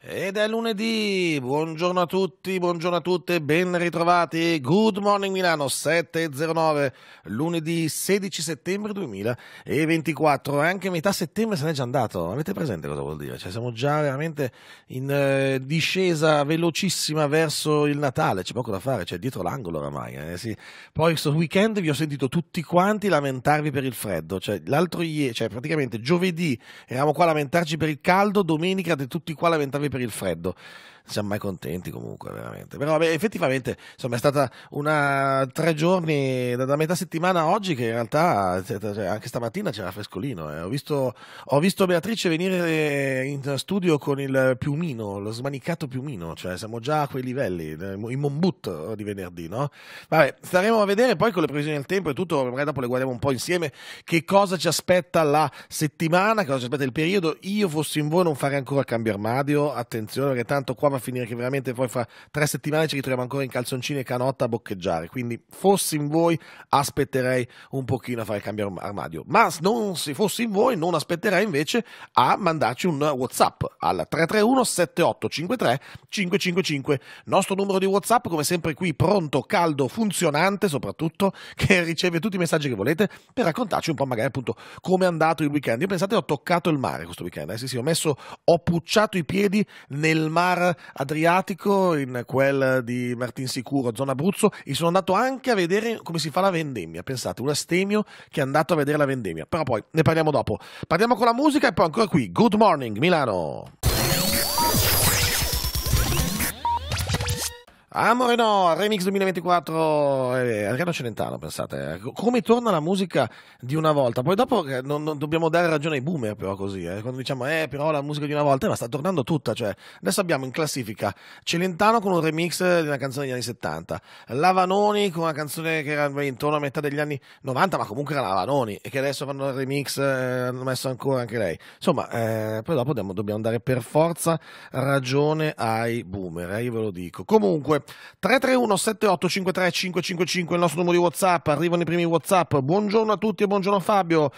Ed è lunedì, buongiorno a tutti, buongiorno a tutte, ben ritrovati. Good Morning Milano 709, lunedì 16 settembre 2024, anche metà settembre se n'è già andato. Avete presente cosa vuol dire? Cioè siamo già veramente in eh, discesa velocissima verso il Natale, c'è poco da fare, c'è dietro l'angolo oramai. Eh, sì. Poi questo weekend vi ho sentito tutti quanti lamentarvi per il freddo, cioè l'altro ieri, cioè praticamente giovedì eravamo qua a lamentarci per il caldo, domenica tutti qua a lamentarvi per il freddo siamo mai contenti comunque veramente però vabbè, effettivamente insomma è stata una tre giorni da, da metà settimana oggi che in realtà cioè, cioè, cioè, anche stamattina c'era frescolino eh. ho, visto, ho, visto, Beatrice venire in studio con il piumino lo smanicato piumino cioè siamo già a quei livelli eh, in mombut eh, di venerdì no? vabbè staremo a vedere poi con le previsioni del tempo e tutto magari dopo le guardiamo un po' insieme che cosa ci aspetta la settimana che cosa ci aspetta il periodo io fossi in voi non fare ancora cambio armadio attenzione perché tanto qua va a finire che veramente poi fra tre settimane ci ritroviamo ancora in calzoncini e canotta a boccheggiare. Quindi, fossi in voi, aspetterei un pochino a fare il cambio armadio. Ma non, se fossi in voi, non aspetterei invece a mandarci un WhatsApp al 331 7853 555. Nostro numero di WhatsApp, come sempre, qui pronto, caldo, funzionante, soprattutto che riceve tutti i messaggi che volete per raccontarci un po', magari appunto, come è andato il weekend. Io pensate, ho toccato il mare questo weekend. Eh? Sì, sì, ho messo, ho pucciato i piedi nel mar Adriatico, in quella di Martinsicuro, zona Abruzzo, e sono andato anche a vedere come si fa la vendemmia. Pensate, un astemio che è andato a vedere la vendemmia. Però poi ne parliamo dopo. Parliamo con la musica e poi ancora qui. Good morning, Milano. Amore no, Remix 2024, eh, Adriano Celentano, pensate, eh, come torna la musica di una volta, poi dopo eh, non, non dobbiamo dare ragione ai boomer però così, eh, quando diciamo eh però la musica di una volta, eh, ma sta tornando tutta, cioè adesso abbiamo in classifica Celentano con un remix di una canzone degli anni 70, Lavanoni con una canzone che era intorno a metà degli anni 90, ma comunque era Lavanoni e che adesso fanno il remix, eh, hanno messo ancora anche lei, insomma poi dopo dobbiamo, dobbiamo dare per forza ragione ai boomer, io ve lo dico. Comunque 331 78 53 555 il nostro numero di WhatsApp. Arrivano i primi WhatsApp. Buongiorno a tutti e buongiorno Fabio.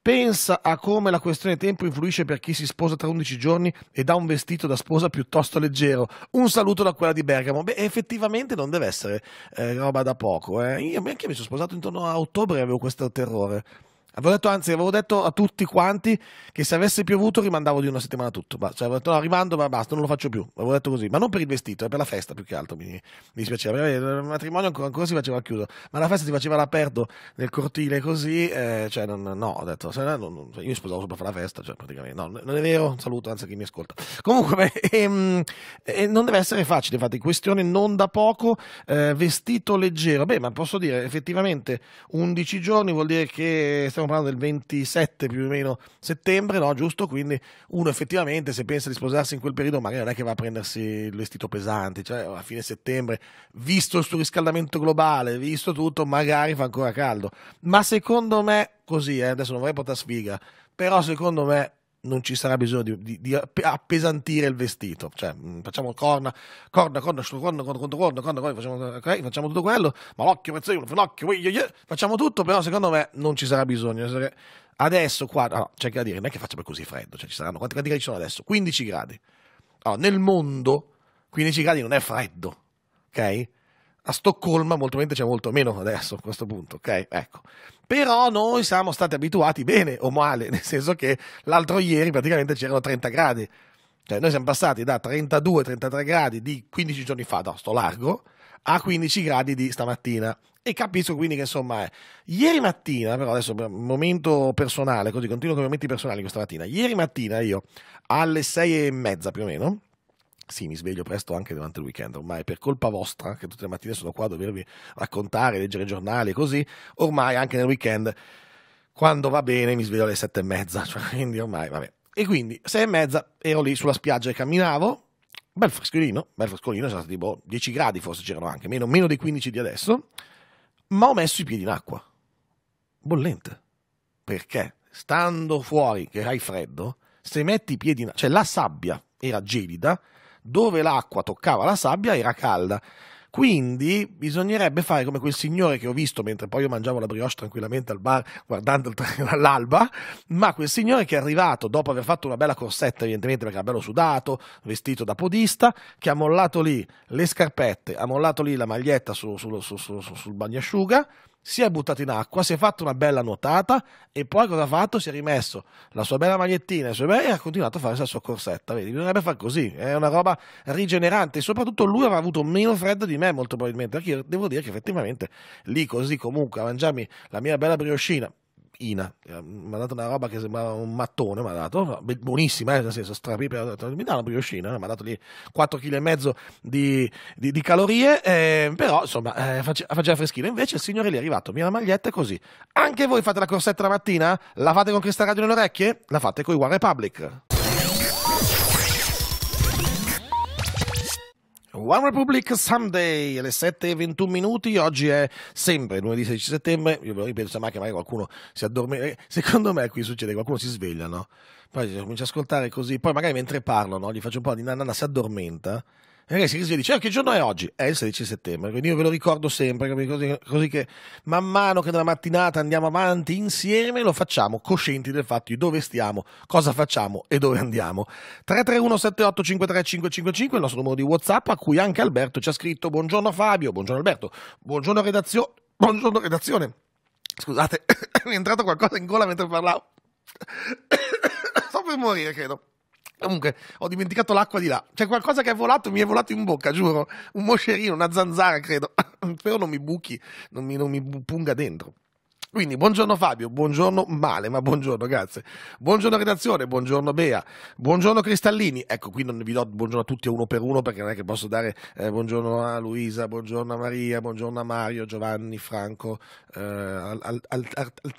Pensa a come la questione tempo influisce per chi si sposa tra 11 giorni ed ha un vestito da sposa piuttosto leggero. Un saluto da quella di Bergamo. Beh, effettivamente non deve essere eh, roba da poco. Eh. Io anche mi sono sposato intorno a ottobre e avevo questo terrore. Avevo detto, anzi, avevo detto a tutti quanti che se avesse piovuto rimandavo di una settimana tutto. Cioè, avevo detto, no, rimando, ma basta, non lo faccio più. Avevo detto così, ma non per il vestito, è per la festa più che altro. Mi, mi dispiaceva. Il matrimonio ancora, ancora si faceva chiuso, ma la festa si faceva all'aperto nel cortile così. Eh, cioè, non, no, ho detto, se no, non, cioè, io mi sposavo solo per la festa, cioè, praticamente. No, non è vero, saluto anzi a chi mi ascolta. Comunque, beh, ehm, eh, non deve essere facile, infatti, questione non da poco, eh, vestito leggero. Beh, ma posso dire, effettivamente, 11 giorni vuol dire che stiamo stiamo parlando del 27 più o meno settembre, no? Giusto? Quindi uno effettivamente se pensa di sposarsi in quel periodo magari non è che va a prendersi il vestito pesante, cioè a fine settembre, visto il surriscaldamento globale, visto tutto, magari fa ancora caldo. Ma secondo me, così, eh, adesso non vorrei portare sfiga, però secondo me non ci sarà bisogno di, di, di appesantire il vestito, cioè mm, facciamo corna, corna, corna, corna, corna, corna, corna, corna, corna facciamo, eh, okay, facciamo tutto quello, ma l'occhio, il finocchio, facciamo tutto, però secondo me non ci sarà bisogno. Adesso qua, no, c'è che da dire, non è che facciamo così freddo, cioè ci saranno, quanti, gradi ci sono adesso? 15 gradi. Allora, nel mondo 15 gradi non è freddo, ok? A Stoccolma molto probabilmente c'è molto meno adesso a questo punto, ok? Ecco, però noi siamo stati abituati bene o male, nel senso che l'altro ieri praticamente c'erano 30 gradi, cioè noi siamo passati da 32-33 gradi di 15 giorni fa, no, sto largo, a 15 gradi di stamattina. E capisco quindi che insomma, è. Eh, ieri mattina, però adesso momento personale, così continuo con i momenti personali questa mattina, ieri mattina io alle 6 e mezza più o meno, sì, mi sveglio presto anche durante il weekend, ormai per colpa vostra, che tutte le mattine sono qua a dovervi raccontare, leggere giornali e così, ormai anche nel weekend, quando va bene, mi sveglio alle sette e mezza, cioè, quindi ormai, vabbè. E quindi, sei e mezza, ero lì sulla spiaggia e camminavo, bel frescolino, bel frescolino, sono stati tipo 10 gradi forse c'erano anche, meno, meno dei 15 di adesso, ma ho messo i piedi in acqua, bollente, perché stando fuori che hai freddo, se metti i piedi in acqua, cioè la sabbia era gelida, dove l'acqua toccava la sabbia era calda. Quindi bisognerebbe fare come quel signore che ho visto mentre poi io mangiavo la brioche tranquillamente al bar guardando il treno all'alba, ma quel signore che è arrivato dopo aver fatto una bella corsetta evidentemente perché era bello sudato, vestito da podista, che ha mollato lì le scarpette, ha mollato lì la maglietta su, su, su, sul bagnasciuga, si è buttato in acqua, si è fatto una bella nuotata e poi cosa ha fatto? Si è rimesso la sua bella magliettina e, ha continuato a fare la sua corsetta. Vedi, bisognerebbe far così, è una roba rigenerante soprattutto lui avrà avuto meno freddo di me molto probabilmente, perché io devo dire che effettivamente lì così comunque a mangiarmi la mia bella brioscina Ina, eh, mi ha dato una roba che sembrava un mattone, mi ha dato, buonissima, eh, nel senso, strapipera, mi dà una briochina, eh, mi ha dato lì 4 kg e mezzo di, di, di calorie, eh, però insomma eh, faceva freschino, invece il signore lì è arrivato, mia maglietta è così, anche voi fate la corsetta la mattina? La fate con questa radio nelle orecchie? La fate con i One Republic. One Republic Sunday alle 7.21 minuti, oggi è sempre lunedì 16 settembre, io ve lo ripeto, ma che magari qualcuno si addormenta, eh, secondo me qui succede che qualcuno si sveglia, no? Poi comincia a ascoltare così, poi magari mentre parlo, no? Gli faccio un po' di nanana, si addormenta Ragazzi, eh, che si dice, ah, che giorno è oggi? È eh, il 16 settembre, quindi io ve lo ricordo sempre, così, così, che man mano che nella mattinata andiamo avanti insieme lo facciamo coscienti del fatto di dove stiamo, cosa facciamo e dove andiamo. 331-7853-555 il nostro numero di Whatsapp a cui anche Alberto ci ha scritto buongiorno Fabio, buongiorno Alberto, buongiorno redazione, buongiorno redazione. Scusate, mi è entrato qualcosa in gola mentre parlavo. Sto per morire, credo. Comunque, ho dimenticato l'acqua di là. C'è qualcosa che è volato, mi è volato in bocca, giuro. Un moscerino, una zanzara, credo. Però non mi buchi, non mi, non mi punga dentro. Quindi buongiorno Fabio, buongiorno Male, ma buongiorno, grazie. Buongiorno redazione, buongiorno Bea, buongiorno Cristallini. Ecco, qui non vi do buongiorno a tutti uno per uno perché non è che posso dare eh, buongiorno a Luisa, buongiorno a Maria, buongiorno a Mario, Giovanni, Franco, eh, al, al, al,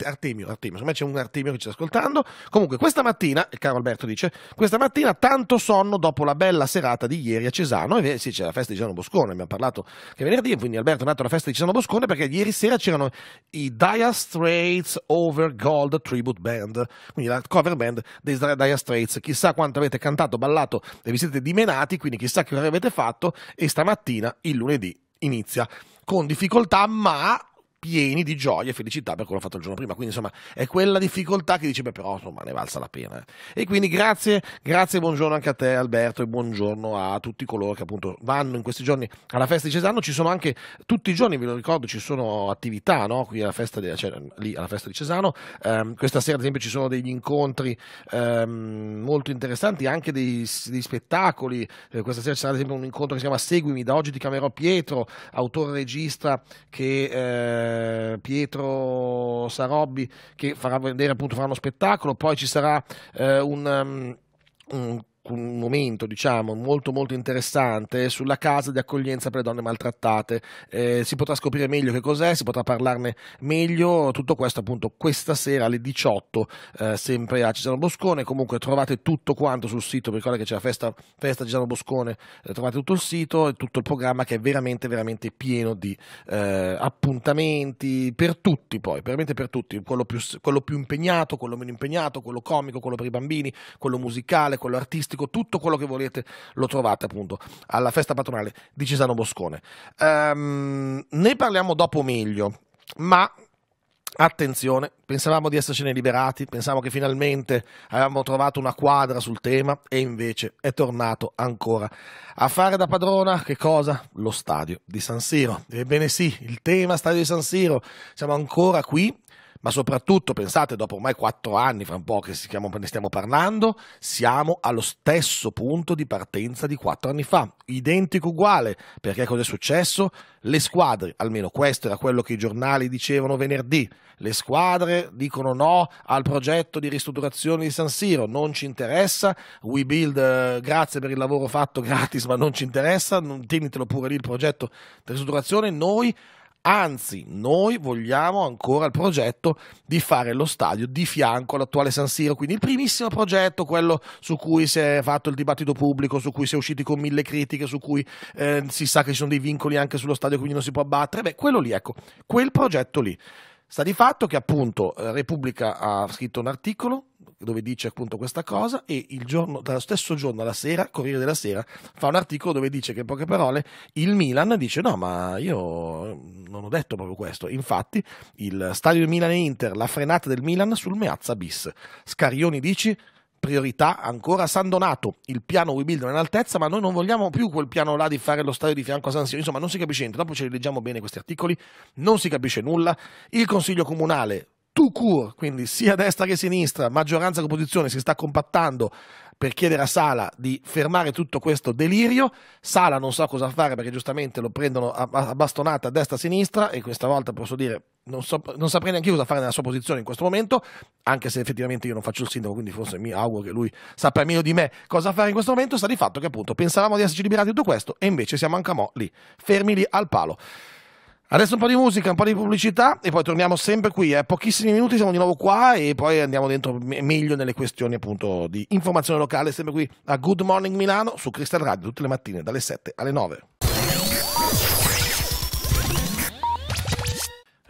Artemio, Artemio. Secondo me c'è un Artemio che ci sta ascoltando. Comunque, questa mattina, caro Alberto dice, questa mattina tanto sonno dopo la bella serata di ieri a Cesano. E sì, c'è la festa di Cesano Boscone, abbiamo parlato che venerdì, quindi Alberto è nato alla festa di Cesano Boscone perché ieri sera c'erano i Dias Straits Over Gold Tribute Band, quindi la cover band dei Dire Straits. Chissà quanto avete cantato, ballato e vi siete dimenati, quindi chissà che cosa avete fatto. E stamattina, il lunedì, inizia con difficoltà, ma pieni di gioia e felicità per quello fatto il giorno prima. Quindi, insomma, è quella difficoltà che dice, beh, però, insomma, ne valsa la pena. E quindi grazie, grazie buongiorno anche a te, Alberto, e buongiorno a tutti coloro che appunto vanno in questi giorni alla festa di Cesano. Ci sono anche tutti i giorni, ve lo ricordo, ci sono attività, no? Qui alla festa, de, cioè, lì alla festa di Cesano. Um, questa sera, ad esempio, ci sono degli incontri um, molto interessanti, anche dei, degli spettacoli. Eh, questa sera ci sarà, ad esempio, un incontro che si chiama Seguimi, da oggi ti chiamerò Pietro, autore regista che... Eh, eh, Pietro Sarobbi che farà vedere appunto farà uno spettacolo, poi ci sarà eh, un, um, un un momento diciamo molto molto interessante sulla casa di accoglienza per le donne maltrattate eh, si potrà scoprire meglio che cos'è si potrà parlarne meglio tutto questo appunto questa sera alle 18 eh, sempre a Cesano Boscone comunque trovate tutto quanto sul sito ricordate che c'è la festa, festa Cesano Boscone eh, trovate tutto il sito e tutto il programma che è veramente veramente pieno di eh, appuntamenti per tutti poi veramente per tutti quello più, quello più impegnato quello meno impegnato quello comico quello per i bambini quello musicale quello artista fantastico, tutto quello che volete lo trovate appunto alla festa patronale di Cesano Boscone. Um, ne parliamo dopo meglio, ma Attenzione, pensavamo di essercene liberati, pensavamo che finalmente avevamo trovato una quadra sul tema e invece è tornato ancora a fare da padrona che cosa? Lo stadio di San Siro. Ebbene sì, il tema stadio di San Siro. Siamo ancora qui ma soprattutto pensate, dopo ormai quattro anni, fra un po' che stiamo, ne stiamo parlando, siamo allo stesso punto di partenza di quattro anni fa, identico uguale, perché cosa è successo? Le squadre, almeno questo era quello che i giornali dicevano venerdì, le squadre dicono no al progetto di ristrutturazione di San Siro, non ci interessa, We Build, eh, grazie per il lavoro fatto gratis, ma non ci interessa, non, tienitelo pure lì il progetto di ristrutturazione, noi Anzi, noi vogliamo ancora il progetto di fare lo stadio di fianco all'attuale San Siro, quindi il primissimo progetto, quello su cui si è fatto il dibattito pubblico, su cui si è usciti con mille critiche, su cui eh, si sa che ci sono dei vincoli anche sullo stadio, quindi non si può abbattere. Beh, quello lì, ecco, quel progetto lì. Sta di fatto che appunto eh, Repubblica ha scritto un articolo dove dice appunto questa cosa e il giorno, dallo stesso giorno alla sera, Corriere della Sera, fa un articolo dove dice che in poche parole il Milan dice no ma io non ho detto proprio questo, infatti il stadio Milan e Inter, la frenata del Milan sul Meazza bis, Scarioni dici priorità ancora San Donato. Il piano We non è in altezza, ma noi non vogliamo più quel piano là di fare lo stadio di fianco a San Siro. Insomma, non si capisce niente. Dopo ce li leggiamo bene questi articoli, non si capisce nulla. Il consiglio comunale tout court, quindi sia destra che sinistra, maggioranza che opposizione si sta compattando per chiedere a Sala di fermare tutto questo delirio. Sala non sa cosa fare perché giustamente lo prendono a bastonata a destra e a sinistra e questa volta posso dire non, so, non saprei neanche io cosa fare nella sua posizione in questo momento, anche se effettivamente io non faccio il sindaco, quindi forse mi auguro che lui sappia meglio di me cosa fare in questo momento, sta di fatto che appunto pensavamo di esserci liberati di tutto questo e invece siamo anche a mo' lì, fermi lì al palo. Adesso un po' di musica, un po' di pubblicità e poi torniamo sempre qui. Eh. Pochissimi minuti siamo di nuovo qua e poi andiamo dentro meglio nelle questioni appunto di informazione locale, sempre qui a Good Morning Milano su Cristal Radio tutte le mattine dalle 7 alle 9.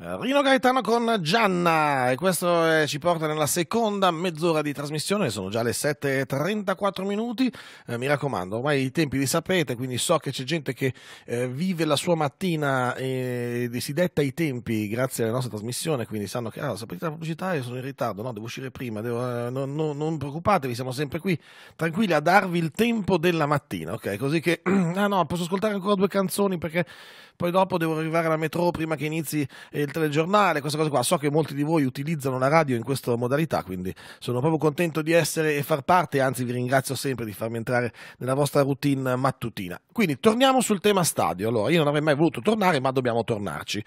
Eh, Rino Gaetano con Gianna e questo eh, ci porta nella seconda mezz'ora di trasmissione, sono già le 7.34 minuti, eh, mi raccomando, ormai i tempi li sapete, quindi so che c'è gente che eh, vive la sua mattina e si detta i tempi grazie alla nostra trasmissione, quindi sanno che ah, sapete la pubblicità, io sono in ritardo, no, devo uscire prima, devo, eh, no, no, non preoccupatevi, siamo sempre qui tranquilli a darvi il tempo della mattina, ok? Così che, ah no, posso ascoltare ancora due canzoni perché poi dopo devo arrivare alla metro prima che inizi eh, il telegiornale, queste cose qua. So che molti di voi utilizzano la radio in questa modalità, quindi sono proprio contento di essere e far parte, anzi vi ringrazio sempre di farmi entrare nella vostra routine mattutina. Quindi torniamo sul tema stadio. Allora, io non avrei mai voluto tornare, ma dobbiamo tornarci.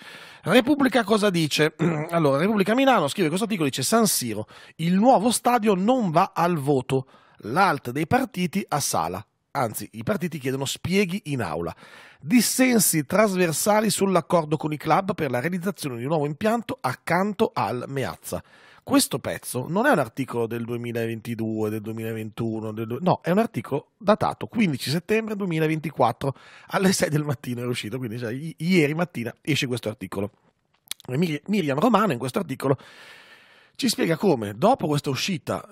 Repubblica cosa dice? Allora, Repubblica Milano scrive questo articolo, dice San Siro, il nuovo stadio non va al voto, l'alt dei partiti a sala anzi i partiti chiedono spieghi in aula. Dissensi trasversali sull'accordo con i club per la realizzazione di un nuovo impianto accanto al Meazza. Questo pezzo non è un articolo del 2022, del 2021, del, no, è un articolo datato 15 settembre 2024 alle 6 del mattino è uscito, quindi cioè, ieri mattina esce questo articolo. Mir- Miriam Romano in questo articolo ci spiega come, dopo questa uscita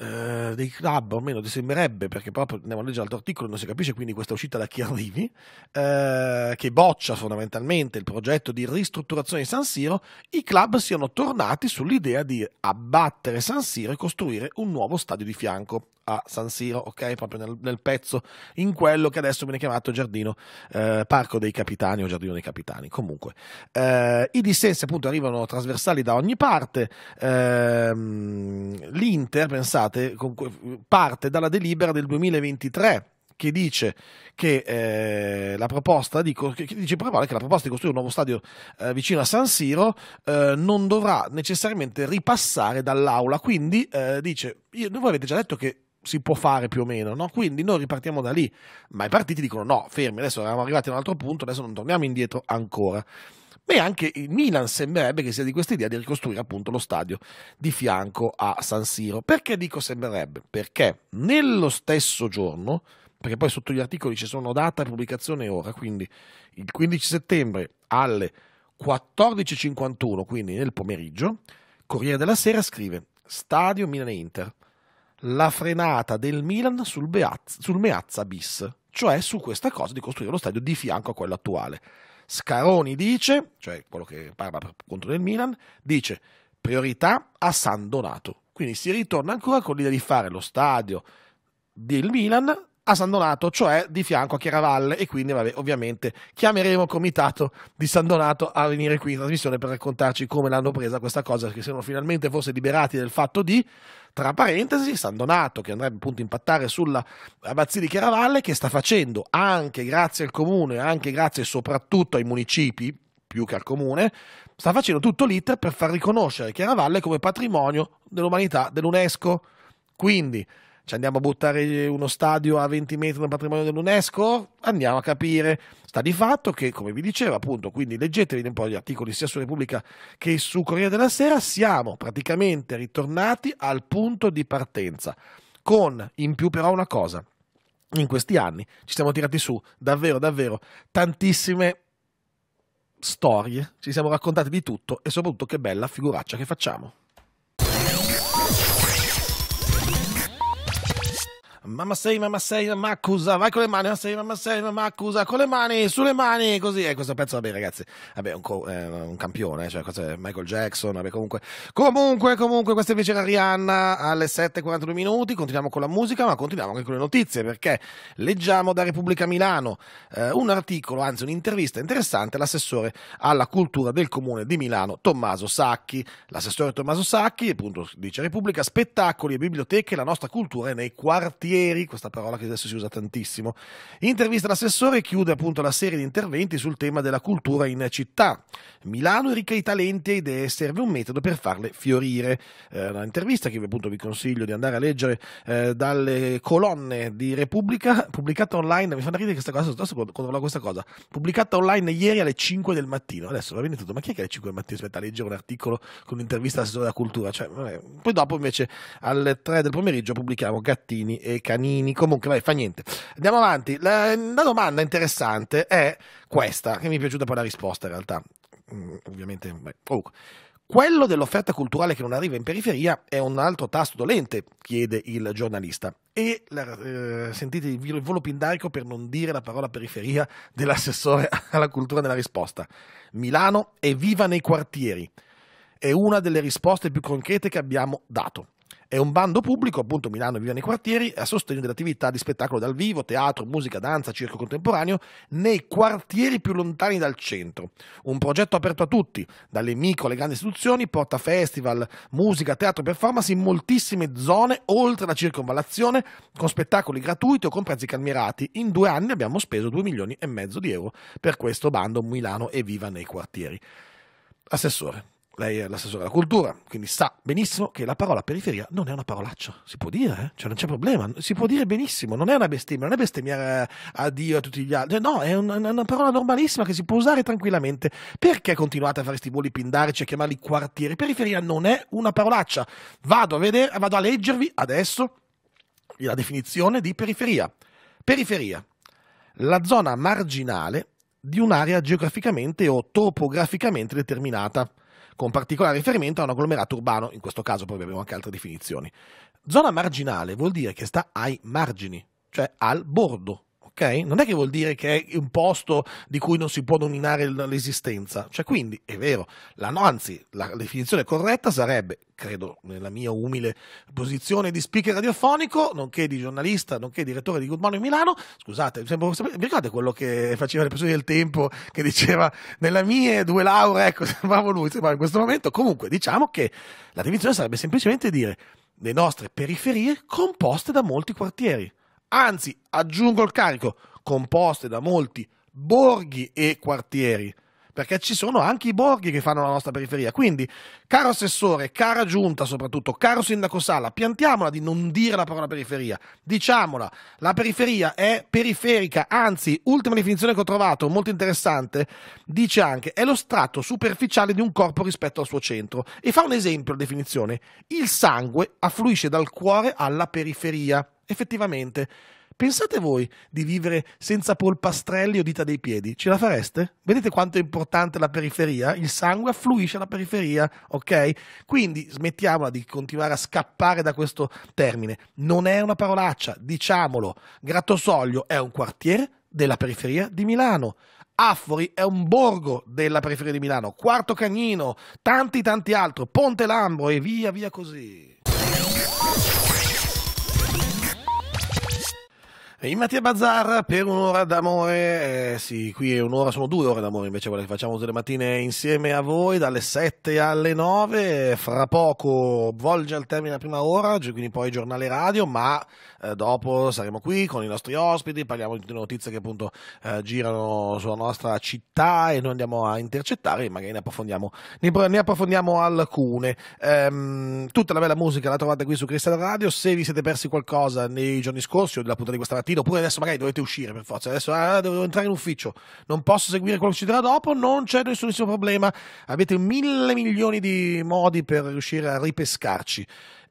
eh, dei club, o almeno sembrerebbe, perché proprio andiamo a leggere l'altro articolo, non si capisce quindi questa uscita da chi arrivi, eh, che boccia fondamentalmente il progetto di ristrutturazione di San Siro, i club siano tornati sull'idea di abbattere San Siro e costruire un nuovo stadio di fianco a San Siro, ok? Proprio nel, nel, pezzo, in quello che adesso viene chiamato Giardino eh, Parco dei Capitani o Giardino dei Capitani. Comunque, eh, i dissensi appunto arrivano trasversali da ogni parte. Ehm, L'Inter, pensate, con, parte dalla delibera del 2023 che dice che, eh, la, proposta di, che dice che la proposta di, costruire un nuovo stadio eh, vicino a San Siro eh, non dovrà necessariamente ripassare dall'aula. Quindi eh, dice: io, Voi avete già detto che si può fare più o meno, no? Quindi noi ripartiamo da lì, ma i partiti dicono no, fermi, adesso eravamo arrivati a un altro punto, adesso non torniamo indietro ancora. E anche il Milan sembrerebbe che sia di questa idea di ricostruire appunto lo stadio di fianco a San Siro. Perché dico sembrerebbe? Perché nello stesso giorno, perché poi sotto gli articoli ci sono data, pubblicazione e ora, quindi il 15 settembre alle 14.51, quindi nel pomeriggio, Corriere della Sera scrive Stadio Milan e Inter la frenata del Milan sul, Beazza, sul Meazza bis, cioè su questa cosa di costruire lo stadio di fianco a quello attuale. Scaroni dice, cioè quello che parla contro il Milan, dice priorità a San Donato. Quindi si ritorna ancora con l'idea di fare lo stadio del Milan a San Donato, cioè di fianco a Chiaravalle e quindi vabbè, ovviamente chiameremo il comitato di San Donato a venire qui in trasmissione per raccontarci come l'hanno presa questa cosa, che sono finalmente forse liberati del fatto di tra parentesi, San Donato che andrebbe appunto a impattare sulla eh, Abbazia di Chiaravalle, che sta facendo anche grazie al comune, anche grazie soprattutto ai municipi, più che al comune, sta facendo tutto l'iter per far riconoscere Chiaravalle come patrimonio dell'umanità dell'UNESCO. Quindi ci andiamo a buttare uno stadio a 20 metri dal patrimonio dell'UNESCO? Andiamo a capire. Sta di fatto che, come vi dicevo, appunto, quindi leggetevi un po' gli articoli sia su Repubblica che su Corriere della Sera, siamo praticamente ritornati al punto di partenza. Con in più però una cosa, in questi anni ci siamo tirati su davvero, davvero tantissime storie, ci siamo raccontati di tutto e soprattutto che bella figuraccia che facciamo. Mamma sei, mamma sei, mamma accusa, vai con le mani, mamma sei, mamma sei, mamma accusa, con le mani, sulle mani, così. E questo pezzo, vabbè ragazzi, vabbè, un, co- eh, un campione, cioè Michael Jackson, vabbè comunque. Comunque, comunque, questa invece era Rihanna alle 7.42 minuti, continuiamo con la musica, ma continuiamo anche con le notizie, perché leggiamo da Repubblica Milano eh, un articolo, anzi un'intervista interessante all'assessore alla cultura del comune di Milano, Tommaso Sacchi. L'assessore Tommaso Sacchi, appunto, dice Repubblica, spettacoli e biblioteche, la nostra cultura è nei quartieri ieri, questa parola che adesso si usa tantissimo. Intervista l'assessore chiude appunto la serie di interventi sul tema della cultura in città. Milano è ricca di talenti e idee, serve un metodo per farle fiorire. Eh, un'intervista che appunto vi consiglio di andare a leggere eh, dalle colonne di Repubblica, pubblicata online, mi fanno ridere questa cosa, adesso controllo questa cosa, pubblicata online ieri alle 5 del mattino. Adesso va bene tutto, ma chi è che alle 5 del mattino aspetta a leggere un articolo con un'intervista all'assessore della cultura? Cioè, poi dopo invece alle 3 del pomeriggio pubblichiamo Gattini e canini, comunque vai, fa niente. Andiamo avanti. La, la domanda interessante è questa, che mi è piaciuta poi la risposta in realtà. Mm, ovviamente, beh, comunque. Quello dell'offerta culturale che non arriva in periferia è un altro tasto dolente, chiede il giornalista. E la, eh, sentite il volo pindarico per non dire la parola periferia dell'assessore alla cultura nella risposta. Milano è viva nei quartieri. È una delle risposte più concrete che abbiamo dato. È un bando pubblico, appunto Milano Viva nei quartieri, a sostegno dell'attività di spettacolo dal vivo, teatro, musica, danza, circo contemporaneo, nei quartieri più lontani dal centro. Un progetto aperto a tutti, dalle micro alle grandi istituzioni, porta festival, musica, teatro, performance in moltissime zone oltre la circonvallazione, con spettacoli gratuiti o con prezzi calmierati. In due anni abbiamo speso 2 milioni e mezzo di euro per questo bando Milano e Viva nei quartieri. Assessore, lei è l'assessore della cultura, quindi sa benissimo che la parola periferia non è una parolaccia, si può dire, eh? cioè non c'è problema, si può dire benissimo, non è una bestemmia, non è bestemmiare eh, a Dio e a tutti gli altri, no, è, un, una parola normalissima che si può usare tranquillamente. Perché continuate a fare questi voli pindarici e chiamarli quartieri? Periferia non è una parolaccia. Vado a, vedere, vado a leggervi adesso la definizione di periferia. Periferia, la zona marginale di un'area geograficamente o topograficamente determinata con particolare riferimento a un agglomerato urbano, in questo caso poi abbiamo anche altre definizioni. Zona marginale vuol dire che sta ai margini, cioè al bordo ok? Non è che vuol dire che è un posto di cui non si può nominare l'esistenza, cioè quindi è vero, la, no, anzi la definizione corretta sarebbe, credo nella mia umile posizione di speaker radiofonico, nonché di giornalista, nonché direttore di Good Morning Milano, scusate, sempre, vi ricordate quello che faceva le persone del tempo, che diceva nella mie due lauree, ecco, sembravo lui, sembrava in questo momento, comunque diciamo che la definizione sarebbe semplicemente dire le nostre periferie composte da molti quartieri anzi aggiungo il carico, composte da molti borghi e quartieri perché ci sono anche i borghi che fanno la nostra periferia. Quindi, caro assessore, cara giunta soprattutto, caro sindaco Sala, piantiamola di non dire la parola periferia, diciamola, la periferia è periferica, anzi, ultima definizione che ho trovato, molto interessante, dice anche, è lo strato superficiale di un corpo rispetto al suo centro. E fa un esempio, la definizione, il sangue affluisce dal cuore alla periferia. Effettivamente, Pensate voi di vivere senza polpastrelli o dita dei piedi? Ce la fareste? Vedete quanto è importante la periferia? Il sangue affluisce alla periferia, ok? Quindi smettiamola di continuare a scappare da questo termine. Non è una parolaccia, diciamolo. Grattosoglio è un quartiere della periferia di Milano. Affori è un borgo della periferia di Milano, Quarto Cagnino, tanti tanti altro. Ponte Lambro e via via così. In Mattia Bazar per un'ora d'amore, eh, sì, qui è un'ora, sono due ore d'amore invece quelle che facciamo tutte le mattine insieme a voi, dalle 7 alle 9, fra poco volge al termine la prima ora, quindi poi giornale radio, ma eh, dopo saremo qui con i nostri ospiti, parliamo di tutte le notizie che appunto eh, girano sulla nostra città e noi andiamo a intercettare e magari ne approfondiamo, ne approfondiamo alcune. Ehm, tutta la bella musica la trovate qui su Cristal Radio, se vi siete persi qualcosa nei giorni scorsi o della puntata di questa mattina, partita, oppure adesso magari dovete uscire per forza, adesso ah, devo, devo entrare in ufficio, non posso seguire quello che succederà dopo, non c'è nessunissimo problema, avete mille milioni di modi per riuscire a ripescarci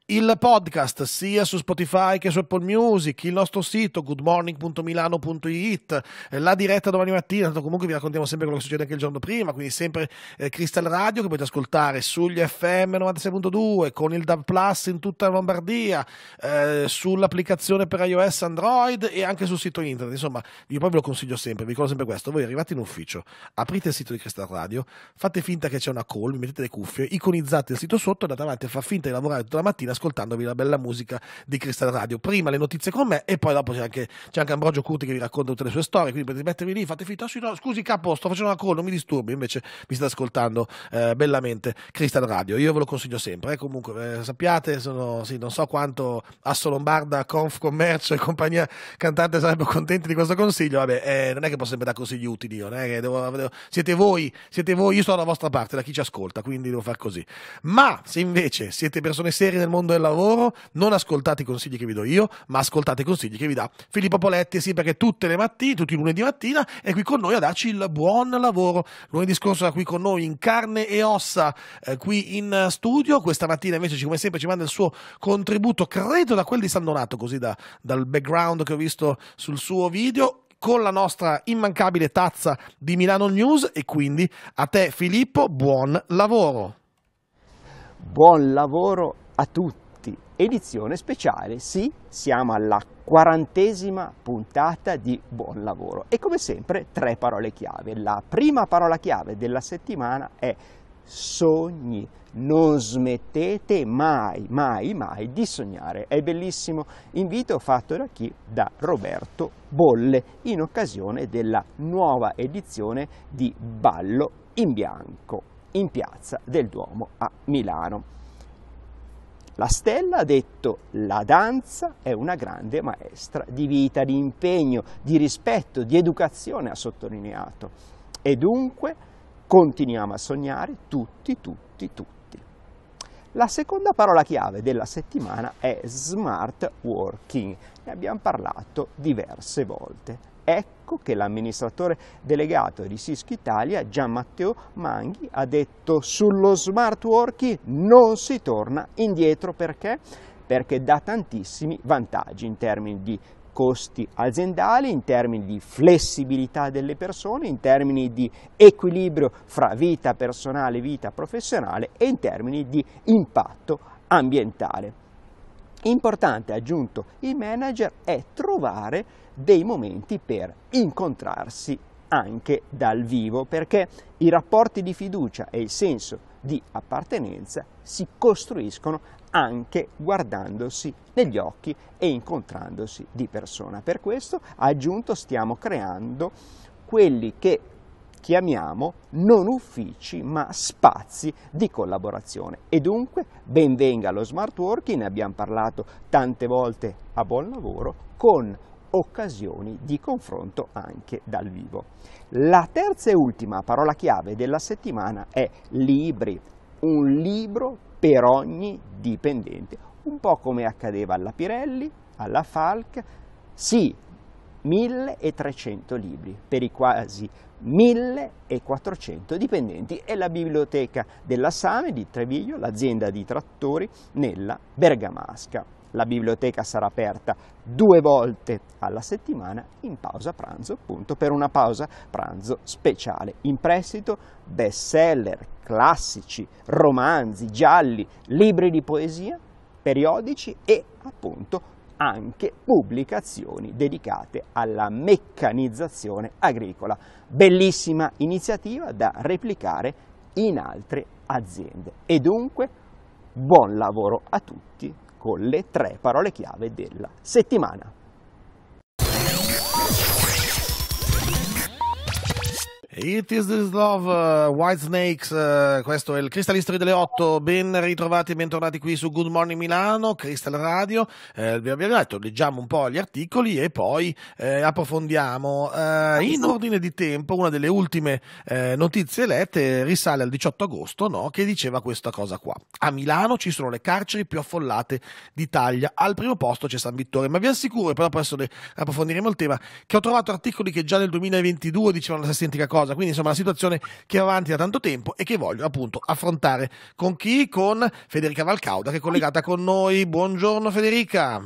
il podcast sia su Spotify che su Apple Music, il nostro sito goodmorning.milano.it, eh, la diretta domani mattina, tanto comunque vi raccontiamo sempre quello che succede anche il giorno prima, quindi sempre eh, Crystal Radio che potete ascoltare sugli FM 96.2, con il DAB Plus in tutta Lombardia, eh, sull'applicazione per iOS Android e anche sul sito internet, insomma io poi ve lo consiglio sempre, vi ricordo sempre questo, voi arrivate in ufficio, aprite il sito di Crystal Radio, fate finta che c'è una call, mettete le cuffie, iconizzate il sito sotto, andate avanti a far finta di lavorare tutta la mattina ascoltandovi la bella musica di Cristal Radio. Prima le notizie con me e poi dopo c'è anche, c'è anche Ambrogio Curti che vi racconta tutte le sue storie, quindi potete mettervi lì, fate finta, ah, no, scusi capo, sto facendo una call, non mi disturbi, invece mi state ascoltando eh, bellamente Cristal Radio. Io ve lo consiglio sempre, eh. comunque eh, sappiate, sono, sì, non so quanto Asso Lombarda, Conf Commercio e compagnia cantante sarebbero contenti di questo consiglio, vabbè, eh, non è che posso sempre dare consigli utili, io, devo, devo, siete voi, siete voi, io sono dalla vostra parte, da chi ci ascolta, quindi devo far così. Ma se invece siete persone serie nel mondo mondo del lavoro, non ascoltate i consigli che vi do io, ma ascoltate i consigli che vi dà Filippo Poletti, sì, perché tutte le mattine, tutti i lunedì mattina è qui con noi a darci il buon lavoro. Lunedì scorso era qui con noi in carne e ossa, eh, qui in studio, questa mattina invece come sempre ci manda il suo contributo, credo da quel di San Donato, così da, dal background che ho visto sul suo video, con la nostra immancabile tazza di Milano News e quindi a te Filippo buon lavoro. Buon lavoro a tutti, edizione speciale, sì, siamo alla quarantesima puntata di Buon Lavoro e come sempre tre parole chiave. La prima parola chiave della settimana è sogni, non smettete mai, mai, mai di sognare. È bellissimo invito fatto da chi? Da Roberto Bolle in occasione della nuova edizione di Ballo in bianco in piazza del Duomo a Milano. La stella ha detto la danza è una grande maestra di vita, di impegno, di rispetto, di educazione, ha sottolineato. E dunque continuiamo a sognare tutti, tutti, tutti. La seconda parola chiave della settimana è smart working. Ne abbiamo parlato diverse volte. Ecco Ecco che l'amministratore delegato di Sischi Italia, Gian Matteo Manghi, ha detto sullo smart working non si torna indietro perché? Perché dà tantissimi vantaggi in termini di costi aziendali, in termini di flessibilità delle persone, in termini di equilibrio fra vita personale e vita professionale e in termini di impatto ambientale. Importante, aggiunto il manager, è trovare dei momenti per incontrarsi anche dal vivo, perché i rapporti di fiducia e il senso di appartenenza si costruiscono anche guardandosi negli occhi e incontrandosi di persona. Per questo, aggiunto, stiamo creando quelli che chiamiamo non uffici ma spazi di collaborazione e dunque benvenga lo smart working, ne abbiamo parlato tante volte a buon lavoro, con occasioni di confronto anche dal vivo. La terza e ultima parola chiave della settimana è libri, un libro per ogni dipendente, un po' come accadeva alla Pirelli, alla Falk, sì, 1300 libri per i quasi 1400 dipendenti e la biblioteca della Same di Treviglio, l'azienda di trattori nella Bergamasca la biblioteca sarà aperta due volte alla settimana in pausa pranzo, appunto per una pausa pranzo speciale. In prestito bestseller, classici, romanzi, gialli, libri di poesia, periodici e appunto anche pubblicazioni dedicate alla meccanizzazione agricola. Bellissima iniziativa da replicare in altre aziende. E dunque buon lavoro a tutti con le tre parole chiave della settimana. It is this love, uh, White Snakes, uh, questo è il Crystal History delle 8, ben ritrovati e bentornati qui su Good Morning Milano, Crystal Radio, eh, abbiamo detto, leggiamo un po' gli articoli e poi eh, approfondiamo. Eh, in ordine di tempo, una delle ultime eh, notizie lette risale al 18 agosto, no, che diceva questa cosa qua. A Milano ci sono le carceri più affollate d'Italia, al primo posto c'è San Vittore, ma vi assicuro, però adesso approfondiremo il tema, che ho trovato articoli che già nel 2022 dicevano la stessa identica cosa cosa. Quindi, insomma, una situazione che va avanti da tanto tempo e che voglio appunto affrontare con chi? Con Federica Valcauda, che è collegata con noi. Buongiorno, Federica.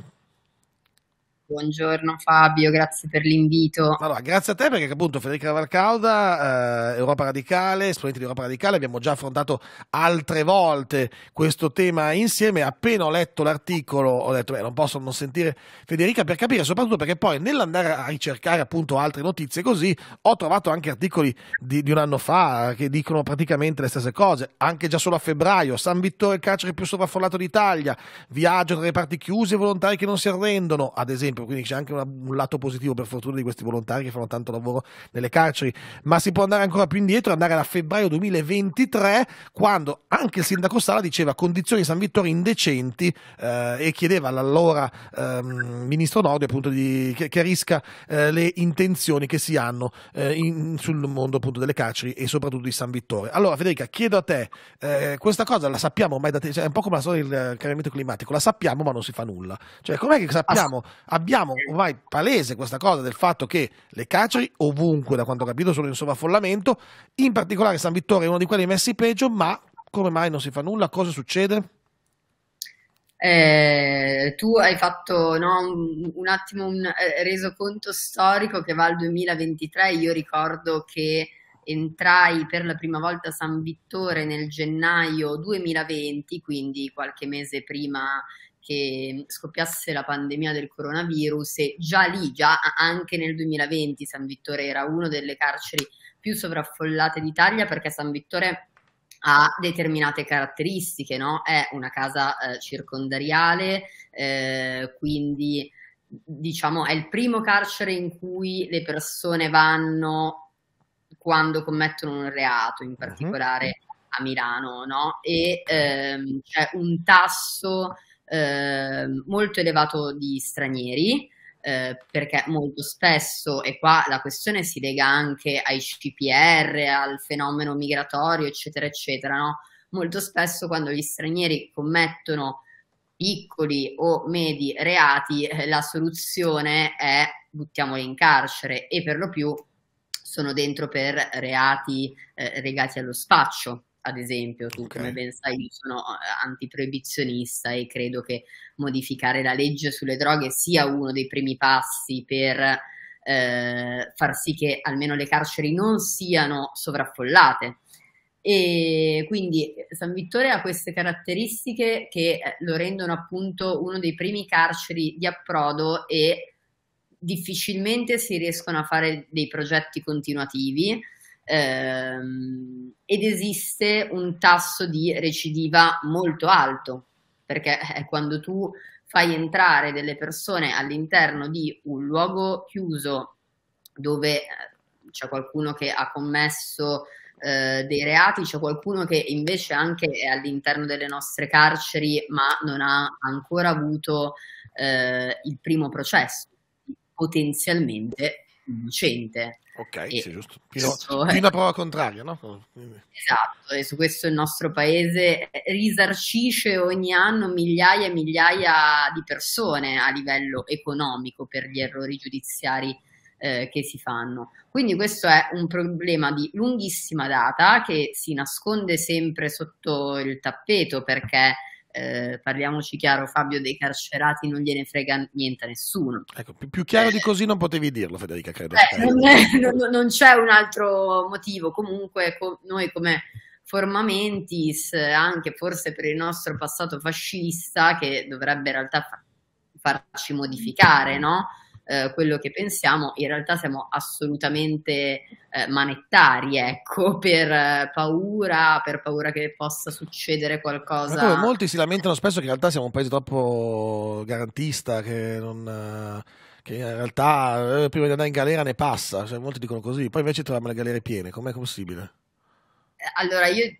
Buongiorno Fabio, grazie per l'invito. Allora, grazie a te perché appunto Federica Valcauda, eh, Europa Radicale, esponente di Europa Radicale, abbiamo già affrontato altre volte questo tema insieme. Appena ho letto l'articolo ho detto beh non posso non sentire Federica per capire, soprattutto perché poi nell'andare a ricercare appunto altre notizie così ho trovato anche articoli di, di un anno fa che dicono praticamente le stesse cose, anche già solo a febbraio, San Vittore il carcere più sovraffollato d'Italia, viaggio tra i parti chiusi e volontari che non si arrendono, ad esempio esempio, quindi c'è anche una, un lato positivo per fortuna di questi volontari che fanno tanto lavoro nelle carceri, ma si può andare ancora più indietro, andare a febbraio 2023, quando anche il sindaco Sala diceva condizioni di San Vittorio indecenti eh, e chiedeva all'allora eh, ministro Nordio appunto di, chiarisca eh, le intenzioni che si hanno eh, in, sul mondo appunto delle carceri e soprattutto di San Vittorio. Allora Federica, chiedo a te, eh, questa cosa la sappiamo ormai da te, cioè, è un po' come la storia del cambiamento climatico, la sappiamo ma non si fa nulla. Cioè com'è che sappiamo? Abbiamo abbiamo ormai palese questa cosa del fatto che le carceri ovunque, da quanto ho capito, sono in sovraffollamento, in particolare San Vittorio è uno di quelli messi peggio, ma come mai non si fa nulla? Cosa succede? Eh, tu hai fatto no, un, un, attimo un eh, resoconto storico che va al 2023, io ricordo che entrai per la prima volta a San Vittore nel gennaio 2020, quindi qualche mese prima che mhmm, scoppiasse la pandemia del coronavirus e già lì, già anche nel 2020, San Vittore era una delle carceri più sovraffollate d'Italia perché San Vittore ha determinate caratteristiche, no? È una casa eh, circondariale, eh, quindi diciamo è il primo carcere in cui le persone vanno quando commettono un reato, in particolare a Milano, no? E ehm, c'è un tasso Ehm, molto elevato di stranieri, eh, perché molto spesso, e qua la questione si lega anche ai CPR, al fenomeno migratorio, eccetera, eccetera, no? molto spesso quando gli stranieri commettono piccoli o medi reati, eh, la soluzione è buttiamoli in carcere e per lo più sono dentro per reati eh, legati allo spaccio ad esempio, tu okay. come ben sai io sono eh, antiproibizionista e credo che modificare la legge sulle droghe sia uno dei primi passi per eh, far sì che almeno le carceri non siano sovraffollate. E quindi eh, San Vittore ha queste caratteristiche che eh, lo rendono appunto uno dei primi carceri di approdo e difficilmente si riescono a fare dei progetti continuativi ehm, ed esiste un tasso di recidiva molto alto, perché eh, eh, quando tu fai entrare delle persone all'interno di un luogo chiuso dove eh, c'è qualcuno che ha commesso eh, dei reati, c'è qualcuno che invece anche è all'interno delle nostre carceri ma non ha ancora avuto eh, il primo processo, potenzialmente innocente. Ok, e sì, giusto. Fino, questo, fino a prova contraria, no? Esatto, e su questo il nostro paese eh, risarcisce ogni anno migliaia e migliaia di persone a livello economico per gli errori giudiziari eh, che si fanno. Quindi questo è un problema di lunghissima data che si nasconde sempre sotto il tappeto perché eh, parliamoci chiaro, Fabio, dei carcerati non gliene frega niente a nessuno. Ecco, più, chiaro eh, di così non potevi dirlo, Federica, credo. Eh, non, è, non, non, c'è un altro motivo. Comunque, co- noi come formamentis, anche forse per il nostro passato fascista, che dovrebbe in realtà fa- farci modificare, no? Eh, quello che pensiamo, in realtà siamo assolutamente eh, manettari, ecco, per eh, paura, per paura che possa succedere qualcosa. Come ecco, molti si lamentano spesso che in realtà siamo un paese troppo garantista, che non eh, che in realtà eh, prima di andare in galera ne passa, cioè, molti dicono così, poi invece troviamo le galere piene, com'è possibile? Allora, io eh,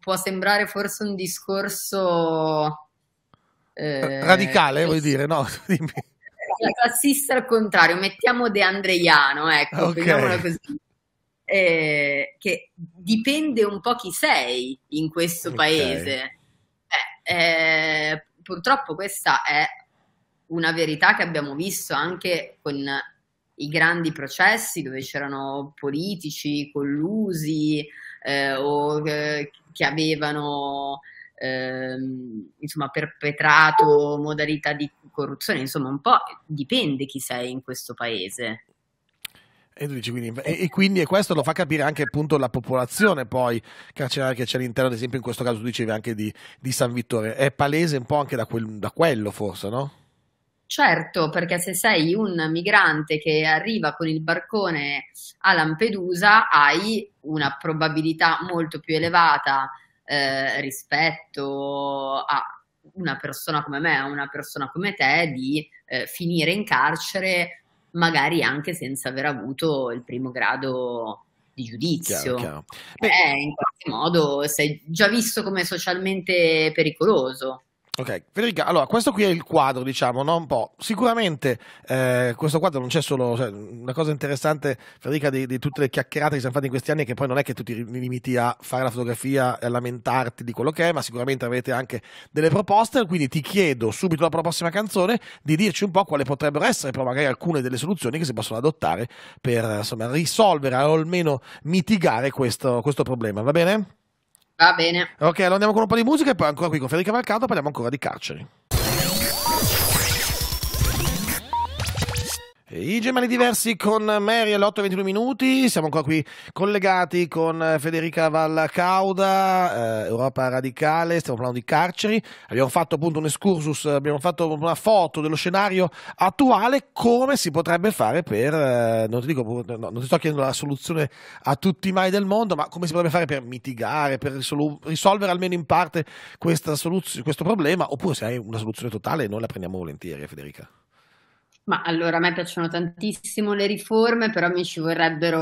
può sembrare forse un discorso eh, radicale, vuoi dire, no? Dimmi la classista al contrario, mettiamo De Andreiano, ecco, okay. così. Eh, che dipende un po' chi sei in questo okay. paese. Eh, eh, purtroppo questa è una verità che abbiamo visto anche con i grandi processi dove c'erano politici collusi eh, o eh, che avevano ehm, insomma, perpetrato, modalità di corruzione, insomma un po' dipende chi sei in questo paese. E, dici, quindi, e, e, quindi, e questo lo fa capire anche appunto la popolazione poi carceraria che c'è all'interno, ad esempio in questo caso tu dicevi anche di, di San Vittore, è palese un po' anche da, quel, da quello forse, no? Certo, perché se sei un migrante che arriva con il barcone a Lampedusa hai una probabilità molto più elevata eh, rispetto a una persona come me, a una persona come te, di eh, finire in carcere magari anche senza aver avuto il primo grado di giudizio. Chiaro, chiaro. Beh, eh, in qualche modo sei già visto come socialmente pericoloso. Ok, Federica, allora questo qui è il quadro, diciamo, no? un po'. Sicuramente eh, questo quadro non c'è solo, cioè, una cosa interessante, Federica, di, di, tutte le chiacchierate che siamo fatte in questi anni è che poi non è che tu ti limiti a fare la fotografia e a lamentarti di quello che è, ma sicuramente avete anche delle proposte, quindi ti chiedo subito dopo la prossima canzone di dirci un po' quale potrebbero essere, però magari alcune delle soluzioni che si possono adottare per insomma, risolvere o almeno mitigare questo, questo problema, va bene? Va bene. Ok, allora andiamo con un po' di musica e poi ancora qui con Federica Valcato parliamo ancora di carceri. I gemelli diversi con Mary alle 8 e 21 minuti, siamo ancora qui collegati con eh, Federica Vallacauda, eh, Europa Radicale, stiamo parlando di carceri, abbiamo fatto appunto un excursus, eh, abbiamo fatto una foto dello scenario attuale, come si potrebbe fare per, eh, non, ti dico, no, non, ti sto chiedendo la soluzione a tutti i mali del mondo, ma come si potrebbe fare per mitigare, per risol risolvere almeno in parte questo problema, oppure se hai una soluzione totale noi la prendiamo volentieri eh, Federica. Ma allora a me piacciono tantissimo le riforme, però mi ci vorrebbero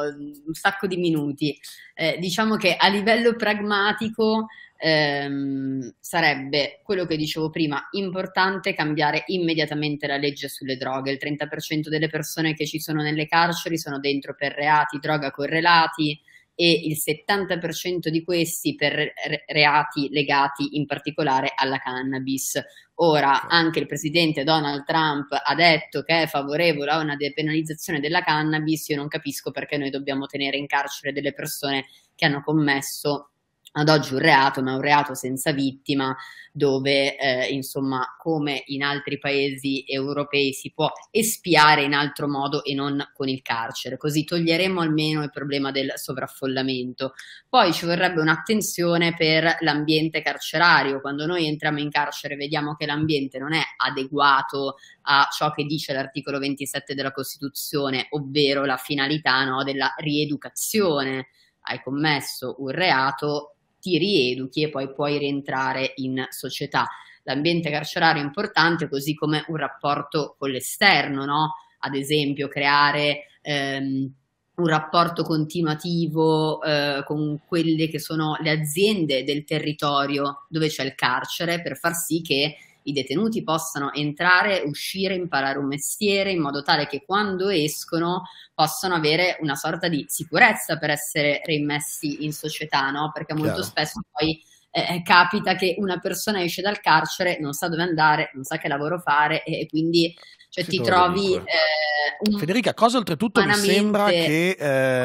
un sacco di minuti. Eh, diciamo che a livello pragmatico ehm, sarebbe quello che dicevo prima, importante cambiare immediatamente la legge sulle droghe. Il 30% delle persone che ci sono nelle carceri sono dentro per reati, droga correlati, e il 70% di questi per reati legati in particolare alla cannabis. Ora certo. anche il presidente Donald Trump ha detto che è favorevole a una depenalizzazione della cannabis, io non capisco perché noi dobbiamo tenere in carcere delle persone che hanno commesso ad oggi un reato, ma un reato senza vittima, dove eh, insomma, come in altri paesi europei, si può espiare in altro modo e non con il carcere. Così toglieremo almeno il problema del sovraffollamento. Poi ci vorrebbe un'attenzione per l'ambiente carcerario. Quando noi entriamo in carcere vediamo che l'ambiente non è adeguato a ciò che dice l'articolo 27 della Costituzione, ovvero la finalità no, della rieducazione. Hai commesso un reato, ti rieduchi e poi puoi rientrare in società. L'ambiente carcerario è importante, così come un rapporto con l'esterno, no? Ad esempio, creare ehm, un rapporto continuativo eh, con quelle che sono le aziende del territorio dove c'è il carcere per far sì che i detenuti possano entrare, uscire, imparare un mestiere in modo tale che quando escono possano avere una sorta di sicurezza per essere reimmessi in società, no? Perché molto Chiaro. spesso poi eh, eh, capita che una persona esce dal carcere, non sa dove andare, non sa che lavoro fare e, e quindi cioè sì, ti trovi... Eh, Federica, cosa oltretutto mi sembra che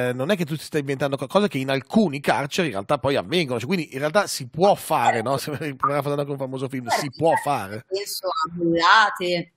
eh, non è che tu ti stai inventando qualcosa che in alcuni carceri in realtà poi avvengono, cioè, quindi in realtà si può certo. fare, no? Se parlava anche un famoso film, si può fare. Penso a Bullate,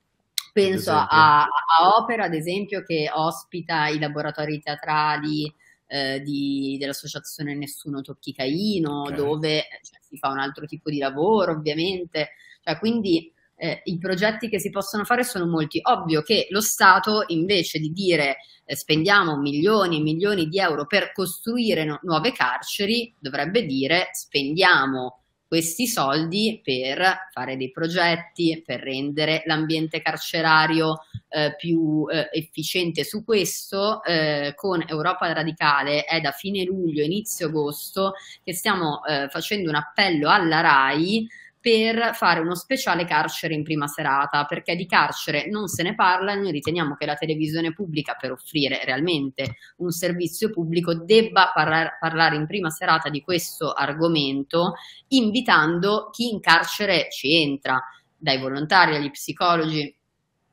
penso a, a Opera, ad esempio, che ospita i laboratori teatrali. Eh, di, dell'associazione Nessuno Tocchi Caino, okay. dove cioè, si fa un altro tipo di lavoro, ovviamente. Cioè, quindi eh, i progetti che si possono fare sono molti. Ovvio che lo Stato invece di dire eh, spendiamo milioni e milioni di euro per costruire no nuove carceri, dovrebbe dire spendiamo questi soldi per fare dei progetti, per rendere l'ambiente carcerario eh, più eh, efficiente. Su questo eh, con Europa Radicale è da fine luglio, inizio agosto che stiamo eh, facendo un appello alla RAI per fare uno speciale carcere in prima serata, perché di carcere non se ne parla, noi riteniamo che la televisione pubblica per offrire realmente un servizio pubblico debba parlar, parlare in prima serata di questo argomento, invitando chi in carcere ci entra, dai volontari agli psicologi.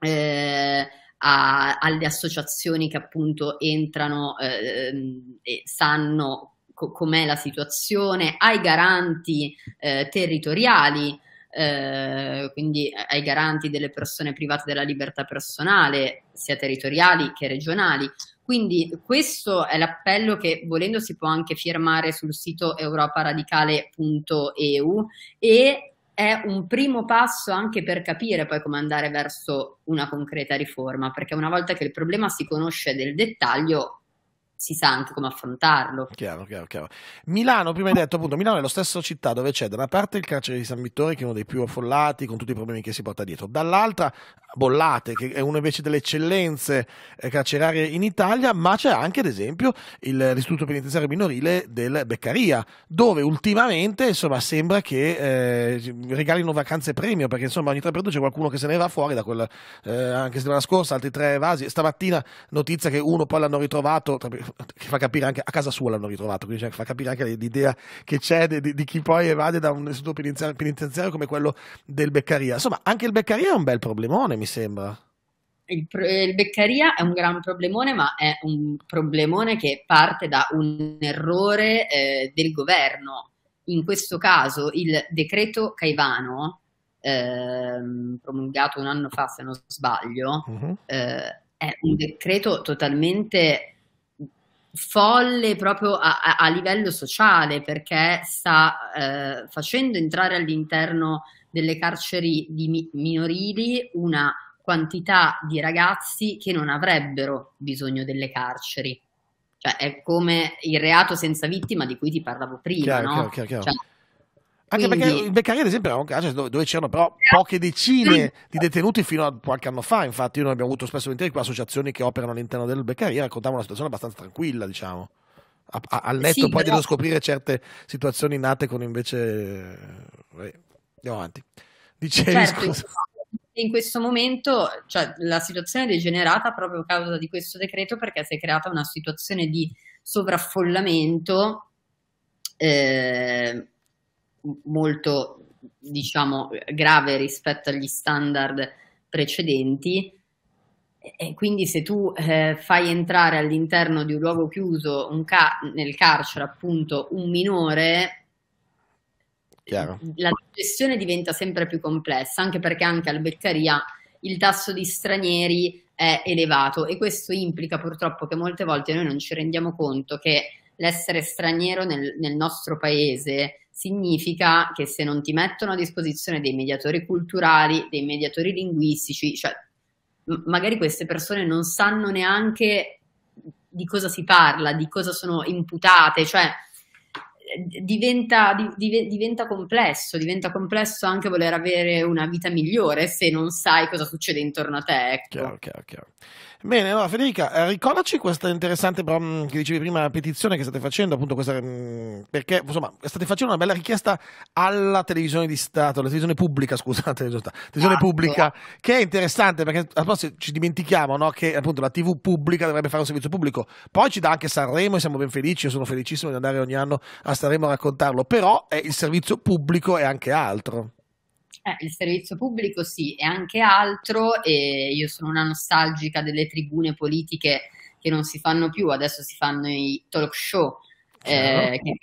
Eh, a, alle associazioni che appunto entrano eh, ehm, e sanno co- com'è la situazione, ai garanti eh, territoriali, eh, quindi ai garanti delle persone private della libertà personale, sia territoriali che regionali. Quindi questo è l'appello che volendo si può anche firmare sul sito europaradicale.eu e è un primo passo anche per capire poi come andare verso una concreta riforma, perché una volta che il problema si conosce del dettaglio, si sa anche come affrontarlo. Chiaro, chiaro, chiaro. Milano, prima hai detto appunto, Milano è la stessa città dove c'è da una parte il carcere di San Vittore che è uno dei più affollati con tutti i problemi che si porta dietro, dall'altra Bollate che è una invece delle eccellenze eh, carcerarie in Italia, ma c'è anche ad esempio il, l'istituto penitenziario minorile del Beccaria, dove ultimamente insomma sembra che eh, regalino vacanze premio perché insomma ogni tre per due c'è qualcuno che se ne va fuori da quel, eh, anche settimana scorsa altri tre vasi, stamattina notizia che uno poi l'hanno ritrovato tra, che fa capire anche a casa sua l'hanno ritrovato, quindi cioè, fa capire anche l'idea che c'è di, di chi poi evade da un istituto penitenziario come quello del Beccaria. Insomma, anche il Beccaria è un bel problemone, mi sembra. Il, il, Beccaria è un gran problemone, ma è un problemone che parte da un errore eh, del governo. In questo caso il decreto Caivano, eh, promulgato un anno fa se non sbaglio, uh mm-hmm. -huh. eh, è un decreto totalmente folle proprio a, a, a livello sociale perché sta eh, facendo entrare all'interno delle carceri mi, minorili una quantità di ragazzi che non avrebbero bisogno delle carceri. Cioè è come il reato senza vittima di cui ti parlavo prima, chiaro, no? Chiaro, chiaro, cioè, anche Quindi... perché il Beccaria, ad esempio, era un caso dove, dove c'erano però poche decine mm. di detenuti fino a qualche anno fa. Infatti, noi abbiamo avuto spesso interi associazioni che operano all'interno del Beccaria, raccontavano una situazione abbastanza tranquilla, diciamo. A, a, a letto sì, poi però... di scoprire certe situazioni nate con invece. Eh, eh, andiamo avanti. Dicevi, certo, scusa. In questo momento cioè, la situazione è degenerata proprio a causa di questo decreto perché si è creata una situazione di sovraffollamento eh, molto diciamo grave rispetto agli standard precedenti e quindi se tu eh, fai entrare all'interno di un luogo chiuso un ca- nel carcere appunto un minore Chiaro. la gestione diventa sempre più complessa anche perché anche al Beccaria il tasso di stranieri è elevato e questo implica purtroppo che molte volte noi non ci rendiamo conto che l'essere straniero nel, nel nostro paese significa che se non ti mettono a disposizione dei mediatori culturali, dei mediatori linguistici, cioè magari queste persone non sanno neanche di cosa si parla, di cosa sono imputate, cioè diventa, div, diventa complesso, diventa complesso anche voler avere una vita migliore se non sai cosa succede intorno a te. Ecco. Chiaro, chiaro, chiaro. Bene, allora Federica, eh, ricordaci questa interessante mm, che dicevi prima petizione che state facendo, appunto questa, mm, perché insomma state facendo una bella richiesta alla televisione di Stato, alla televisione pubblica, scusate, televisione ah, pubblica, eh. che è interessante perché appunto, ci dimentichiamo no, che appunto la TV pubblica dovrebbe fare un servizio pubblico, poi ci dà anche Sanremo e siamo ben felici, io sono felicissimo di andare ogni anno a Sanremo a raccontarlo, però eh, il servizio pubblico è anche altro. Eh, il servizio pubblico sì, è anche altro e io sono una nostalgica delle tribune politiche che non si fanno più, adesso si fanno i talk show, eh, che,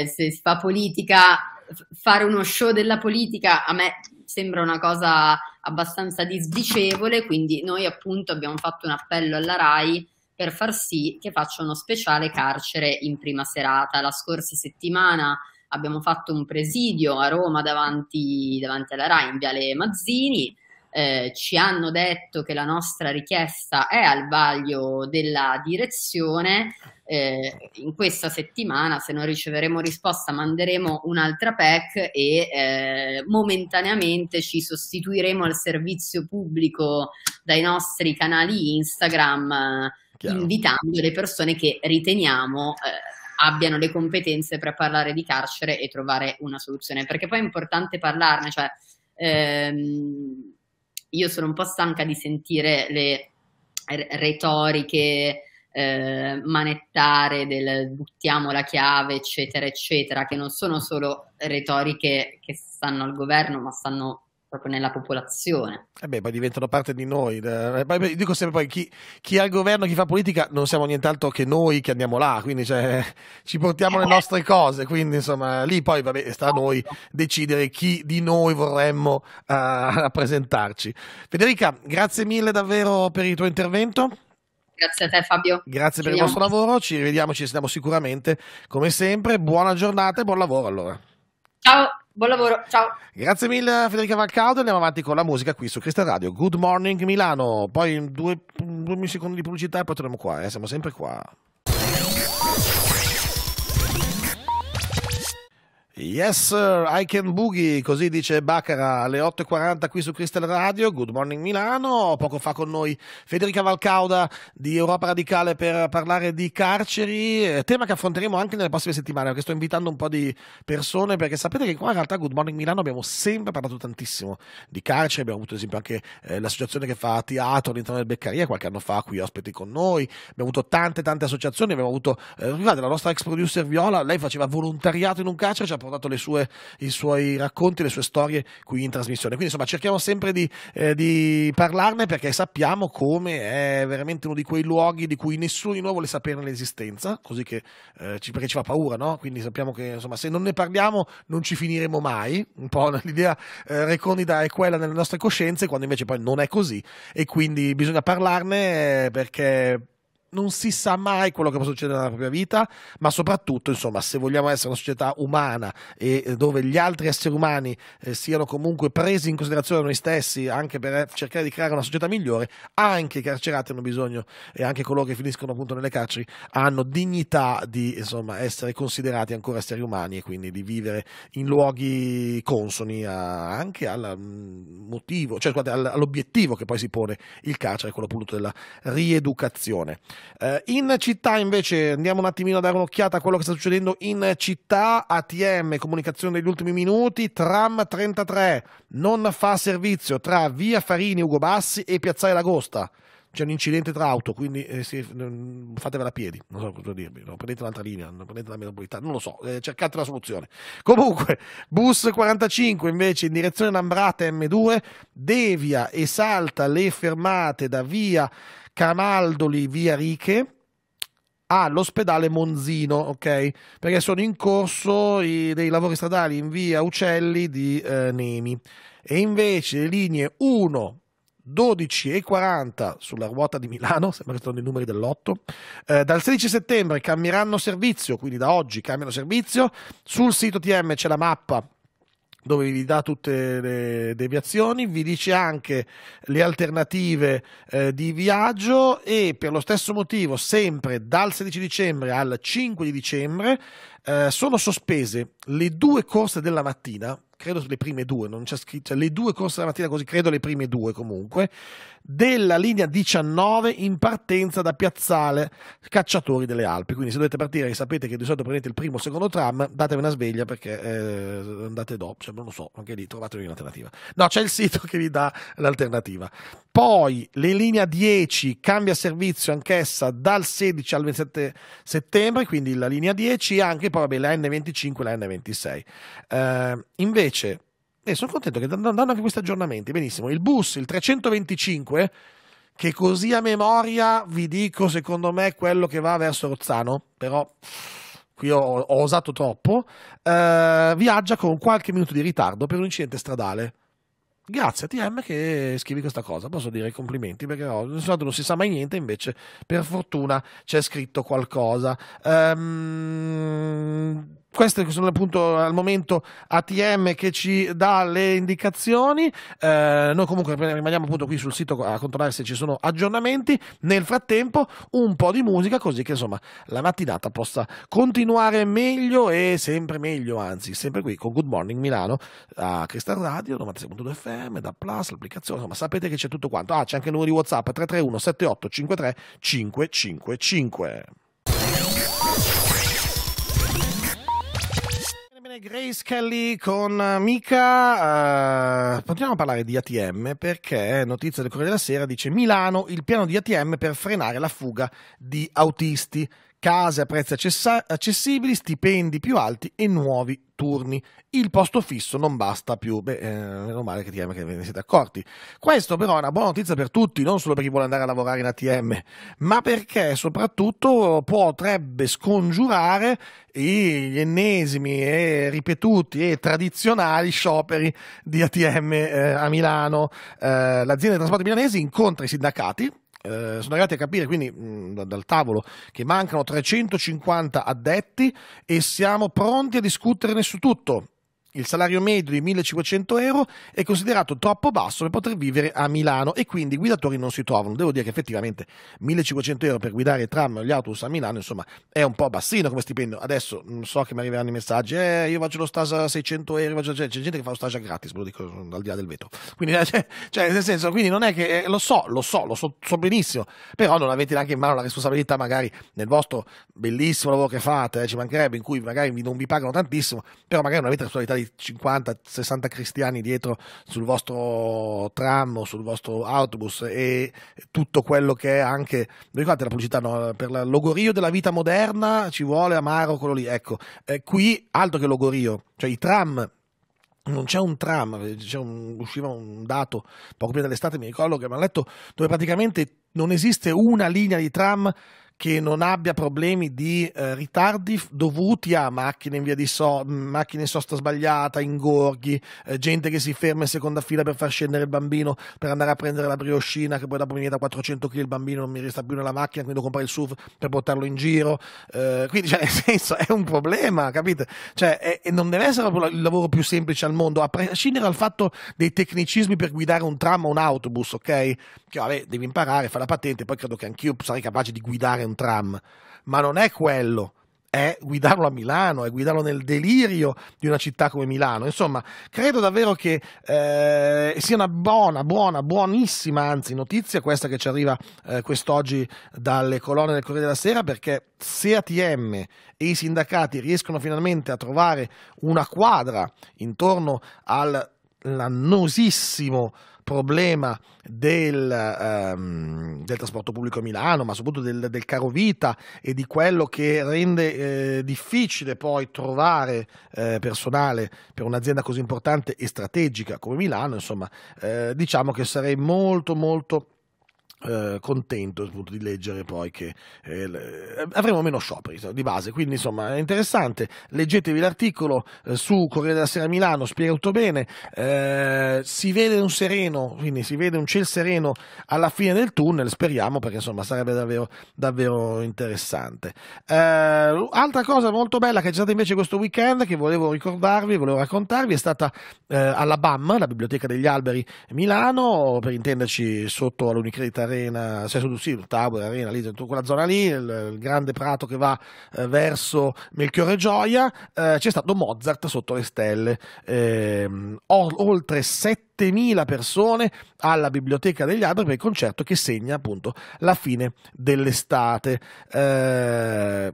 eh, se si fa politica, fare uno show della politica a me sembra una cosa abbastanza disdicevole, quindi noi appunto abbiamo fatto un appello alla RAI per far sì che faccia uno speciale carcere in prima serata. La scorsa settimana abbiamo fatto un presidio a Roma davanti, davanti alla RAI in Viale Mazzini. Eh, ci hanno detto che la nostra richiesta è al vaglio della direzione. Eh, in questa settimana, se non riceveremo risposta, manderemo un'altra PEC e eh, momentaneamente ci sostituiremo al servizio pubblico dai nostri canali Instagram, Chiaro. invitando le persone che riteniamo eh, abbiano le competenze per parlare di carcere e trovare una soluzione, perché poi è importante parlarne, cioè ehm, io sono un po' stanca di sentire le retoriche eh, manettare del buttiamo la chiave, eccetera, eccetera, che non sono solo retoriche che stanno al governo, ma stanno proprio nella popolazione. E eh beh, poi diventano parte di noi. Eh, eh, dico sempre poi, chi, chi, ha il governo, chi fa politica, non siamo nient'altro che noi che andiamo là, quindi cioè, ci portiamo le nostre cose, quindi insomma, lì poi vabbè, sta a noi esatto. decidere chi di noi vorremmo uh, rappresentarci. Federica, grazie mille davvero per il tuo intervento. Grazie a te Fabio. Grazie ci per il vostro lavoro, ci rivediamo, ci sentiamo sicuramente come sempre. Buona giornata e buon lavoro allora. Ciao. Buon lavoro, ciao. Grazie mille Federica Valcaudo, andiamo avanti con la musica qui su Cristian Radio. Good morning Milano, poi due, due secondi di pubblicità e poi torniamo qua, eh. siamo sempre qua. Yes sir, I can boogie, così dice Baccara alle 8.40 qui su Crystal Radio, Good Morning Milano, poco fa con noi Federica Valcauda di Europa Radicale per parlare di carceri, eh, tema che affronteremo anche nelle prossime settimane, perché sto invitando un po' di persone, perché sapete che qua in realtà Good Morning Milano abbiamo sempre parlato tantissimo di carceri, abbiamo avuto ad esempio anche eh, l'associazione che fa teatro all'interno del Beccaria qualche anno fa qui ospiti con noi, abbiamo avuto tante tante associazioni, abbiamo avuto, eh, guardate la nostra ex producer Viola, lei faceva volontariato in un carcere, ci ha dato sue, i suoi racconti, le sue storie qui in trasmissione. Quindi insomma cerchiamo sempre di, eh, di parlarne perché sappiamo come è veramente uno di quei luoghi di cui nessuno di noi vuole sapere l'esistenza, così che, eh, ci, perché ci fa paura, no? quindi sappiamo che insomma, se non ne parliamo non ci finiremo mai, un po' l'idea eh, recondita è quella nelle nostre coscienze, quando invece poi non è così e quindi bisogna parlarne eh, perché non si sa mai quello che può succedere nella propria vita, ma soprattutto, insomma, se vogliamo essere una società umana e eh, dove gli altri esseri umani eh, siano comunque presi in considerazione noi stessi anche per eh, cercare di creare una società migliore, anche i carcerati hanno bisogno e anche coloro che finiscono appunto nelle carceri hanno dignità di insomma, essere considerati ancora esseri umani e quindi di vivere in luoghi consoni a, anche al mm, motivo, cioè all'obiettivo che poi si pone il carcere, quello appunto della rieducazione. Eh, in città invece andiamo un attimino a dare un'occhiata a quello che sta succedendo in città. ATM, comunicazione degli ultimi minuti, tram 33 non fa servizio tra via Farini, Ugo Bassi e Piazzale Lagosta c'è un incidente tra auto, quindi eh, sì, fatevela a piedi, non so cosa dirvi, no, prendete un'altra linea, prendete la metropolitana, non lo so, eh, cercate la soluzione. Comunque, bus 45 invece in direzione Lambrate M2 devia e salta le fermate da via Camaldoli via Riche all'ospedale Monzino, ok? Perché sono in corso i, dei lavori stradali in via Uccelli di eh, Nemi. E invece le linee 1, 12 e 40 sulla ruota di Milano, sembra che sono i numeri dell'otto, eh, dal 16 settembre cambieranno servizio, quindi da oggi cambiano servizio, sul sito TM c'è la mappa dove vi dà tutte le deviazioni, vi dice anche le alternative eh, di viaggio e per lo stesso motivo sempre dal 16 dicembre al 5 di dicembre eh, sono sospese le due corse della mattina, credo le prime due, non c'è scritto, cioè, le due corse della mattina così, credo le prime due comunque, della linea 19 in partenza da Piazzale Cacciatori delle Alpi. Quindi se dovete partire e sapete che di solito prendete il primo o secondo tram, datevi una sveglia perché eh, andate dopo, cioè, non lo so, anche lì trovatevi un'alternativa. No, c'è il sito che vi dà l'alternativa. Poi le linea 10 cambia servizio anch'essa dal 16 al 27 settembre, quindi la linea 10 e anche che poi vabbè, la N25 e la N26. Uh, ehm, invece, eh, sono contento che danno anche questi aggiornamenti. Benissimo, il bus, il 325, che così a memoria vi dico, secondo me, quello che va verso Rozzano, però qui ho, ho osato troppo, uh, viaggia con qualche minuto di ritardo per un incidente stradale. Grazie a TM che scrivi questa cosa, posso dire complimenti perché no, non si sa mai niente, invece per fortuna c'è scritto qualcosa. Ehm... Queste sono appunto al momento ATM che ci dà le indicazioni. Eh, noi comunque rimaniamo appunto qui sul sito a controllare se ci sono aggiornamenti. Nel frattempo un po' di musica così che insomma la mattinata possa continuare meglio e sempre meglio, anzi sempre qui con Good Morning Milano a Cristal Radio 96.2 FM, da Plus, l'applicazione, insomma sapete che c'è tutto quanto. Ah, c'è anche il numero di WhatsApp 331 78 53 555. Grace Kelly con eh, Mika. Uh, eh, continuiamo a parlare di ATM perché notizia del Corriere della Sera dice Milano il piano di ATM per frenare la fuga di autisti case a prezzi accessa- accessibili, stipendi più alti e nuovi turni. Il posto fisso non basta più. Beh, eh, meno male che, TM, che ve ne siete accorti. Questo però è una buona notizia per tutti, non solo per chi vuole andare a lavorare in ATM, ma perché soprattutto potrebbe scongiurare gli ennesimi e ripetuti e tradizionali scioperi di ATM eh, a Milano. Eh, l'azienda dei trasporti milanesi incontra i sindacati eh, sono arrivati a capire quindi mh, mm, dal tavolo che mancano 350 addetti e siamo pronti a discuterne su tutto il salario medio di 1500 euro è considerato troppo basso per poter vivere a Milano e quindi i guidatori non si trovano. Devo dire che effettivamente 1500 euro per guidare tram o gli autobus a Milano, insomma, è un po' bassino come stipendio. Adesso so che mi arriveranno i messaggi, eh, io faccio lo stage a 600 euro, cioè, c'è gente che fa lo stage gratis, ve lo dico al di là del vetro. Quindi, eh, cioè, cioè, nel senso, quindi non è che, eh, lo so, lo so, lo so, so, benissimo, però non avete neanche in mano la responsabilità magari nel vostro bellissimo lavoro che fate, eh, ci mancherebbe, in cui magari non vi pagano tantissimo, però magari non avete la responsabilità di magari 50-60 cristiani dietro sul vostro tram o sul vostro autobus e tutto quello che è anche, ricordate la pubblicità, no? per il logorio della vita moderna ci vuole amaro quello lì, ecco, eh, qui altro che logorio, cioè i tram non c'è un tram, un, usciva un dato poco prima dell'estate, mi ricordo che mi hanno letto, dove praticamente non esiste una linea di tram che non abbia problemi di eh, ritardi dovuti a macchine in via di so- macchine sosta sbagliata, ingorghi, eh, gente che si ferma in seconda fila per far scendere il bambino per andare a prendere la brioscina che poi dopo mi viene da 400 kg il bambino non mi resta più nella macchina quindi devo comprare il SUV per portarlo in giro eh, quindi cioè, nel senso è un problema capite? Cioè, è, è non deve essere proprio il lavoro più semplice al mondo a prescindere dal fatto dei tecnicismi per guidare un tram o un autobus ok? che vabbè devi imparare, fare la patente poi credo che anch'io sarei capace di guidare un tram, ma non è quello è guidarlo a Milano, è guidarlo nel delirio di una città come Milano. Insomma, credo davvero che eh, sia una buona, buona, buonissima, anzi, notizia questa che ci arriva eh, quest'oggi dalle colonne del Corriere della Sera, perché se ATM e i sindacati riescono finalmente a trovare una quadra intorno al l'annosissimo problema del, ehm, del, trasporto pubblico a Milano, ma soprattutto del, del caro vita e di quello che rende eh, difficile poi trovare eh, personale per un'azienda così importante e strategica come Milano, insomma, eh, diciamo che sarei molto molto eh, contento appunto, di leggere poi che eh, eh avremo meno scioperi di base, quindi insomma è interessante, leggetevi l'articolo eh, su Corriere della Sera Milano, spiega tutto bene, eh, si vede un sereno, quindi si vede un ciel sereno alla fine del tunnel, speriamo perché insomma sarebbe davvero, davvero interessante. altra cosa molto bella che c'è stata invece questo weekend che volevo ricordarvi, volevo raccontarvi, è stata alla BAM, la Biblioteca degli Alberi Milano, per intenderci sotto all'Unicredit arena, cioè sul, sì, sul tavolo, l'arena, lì, tutta quella zona lì, il, il grande prato che va eh, verso Melchiorre Gioia, eh, c'è stato Mozart sotto le stelle, eh, oltre 7.000 persone alla Biblioteca degli Alberi per il concerto che segna appunto la fine dell'estate. Eh,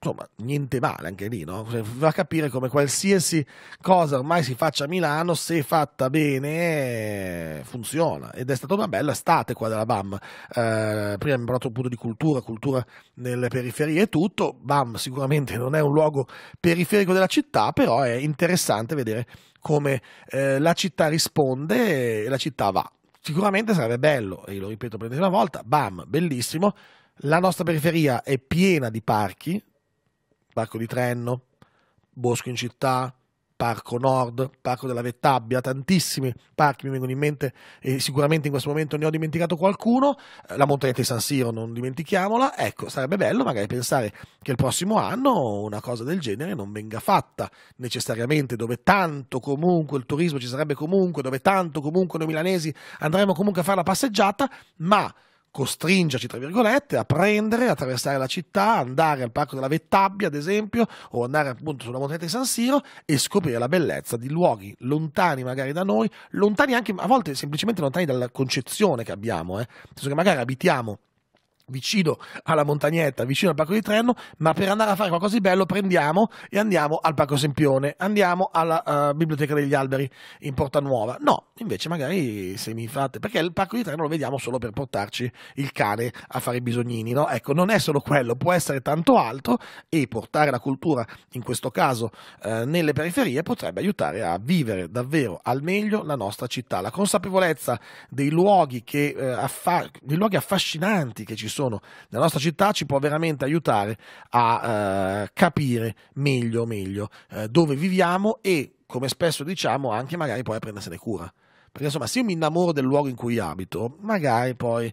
insomma, niente male anche lì, no? Cioè, va a capire come qualsiasi cosa ormai si faccia a Milano, se fatta bene, eh, funziona. Ed è stata una bella estate qua della BAM. Eh, prima abbiamo parlato appunto di cultura, cultura nelle periferie e tutto. BAM sicuramente non è un luogo periferico della città, però è interessante vedere come eh, la città risponde e la città va. Sicuramente sarebbe bello, e lo ripeto per l'ennesima volta, BAM, bellissimo. La nostra periferia è piena di parchi, Parco di Trenno, Bosco in città, Parco Nord, Parco della Vettabbia, tantissimi parchi mi vengono in mente e sicuramente in questo momento ne ho dimenticato qualcuno, eh, la montagna di San Siro non dimentichiamola, ecco sarebbe bello magari pensare che il prossimo anno una cosa del genere non venga fatta necessariamente, dove tanto comunque il turismo ci sarebbe comunque, dove tanto comunque noi milanesi andremo comunque a fare la passeggiata, ma costringerci, tra virgolette, a prendere, attraversare la città, andare al Parco della Vettabbia, ad esempio, o andare appunto sulla montagna di San Siro e scoprire la bellezza di luoghi lontani magari da noi, lontani anche a volte semplicemente lontani dalla concezione che abbiamo, eh. senso che magari abitiamo vicino alla montagnetta, vicino al parco di Trenno, ma per andare a fare qualcosa di bello prendiamo e andiamo al parco Sempione, andiamo alla uh, biblioteca degli alberi in Porta Nuova. No, invece magari se mi fate, perché il parco di Trenno lo vediamo solo per portarci il cane a fare i bisognini, no? Ecco, non è solo quello, può essere tanto altro e portare la cultura, in questo caso uh, nelle periferie, potrebbe aiutare a vivere davvero al meglio la nostra città. La consapevolezza dei luoghi, che, uh, eh, affa- dei luoghi affascinanti che ci sono sono nella nostra città ci può veramente aiutare a eh, capire meglio, meglio eh, dove viviamo e, come spesso diciamo, anche magari poi a prendersene cura. Perché insomma, se io mi innamoro del luogo in cui abito, magari poi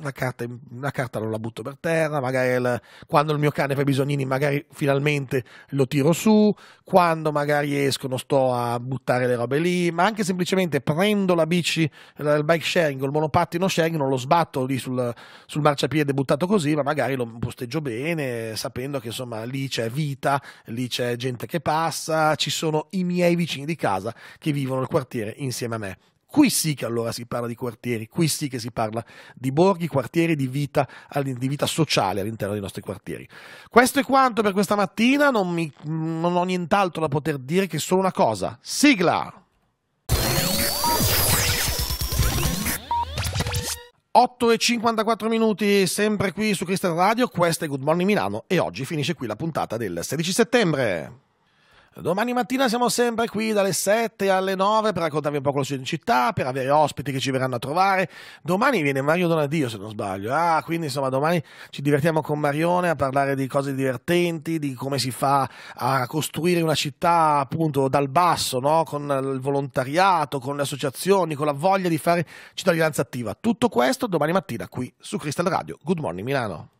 la carta, la carta, non la butto per terra, magari il, quando il mio cane fa i bisognini magari finalmente lo tiro su, quando magari esco non sto a buttare le robe lì, ma anche semplicemente prendo la bici, il bike sharing o il monopattino sharing, non lo sbatto lì sul, sul marciapiede buttato così, ma magari lo posteggio bene, sapendo che insomma lì c'è vita, lì c'è gente che passa, ci sono i miei vicini di casa che vivono il quartiere insieme a me. Qui sì che allora si parla di quartieri, qui sì che si parla di borghi, quartieri, di vita, di vita sociale all'interno dei nostri quartieri. Questo è quanto per questa mattina, non, mi, non ho nient'altro da poter dire che solo una cosa. Sigla! 8 e 54 minuti, sempre qui su Cristian Radio, questa è Good Morning Milano e oggi finisce qui la puntata del 16 settembre. Domani mattina siamo sempre qui dalle 7 alle 9 per raccontarvi un po' quello in città, per avere ospiti che ci verranno a trovare. Domani viene Mario Donadio, se non sbaglio. Ah, quindi insomma, domani ci divertiamo con Marione a parlare di cose divertenti, di come si fa a costruire una città appunto dal basso, no? con il volontariato, con le associazioni, con la voglia di fare cittadinanza attiva. Tutto questo domani mattina qui su Crystal Radio. Good morning Milano.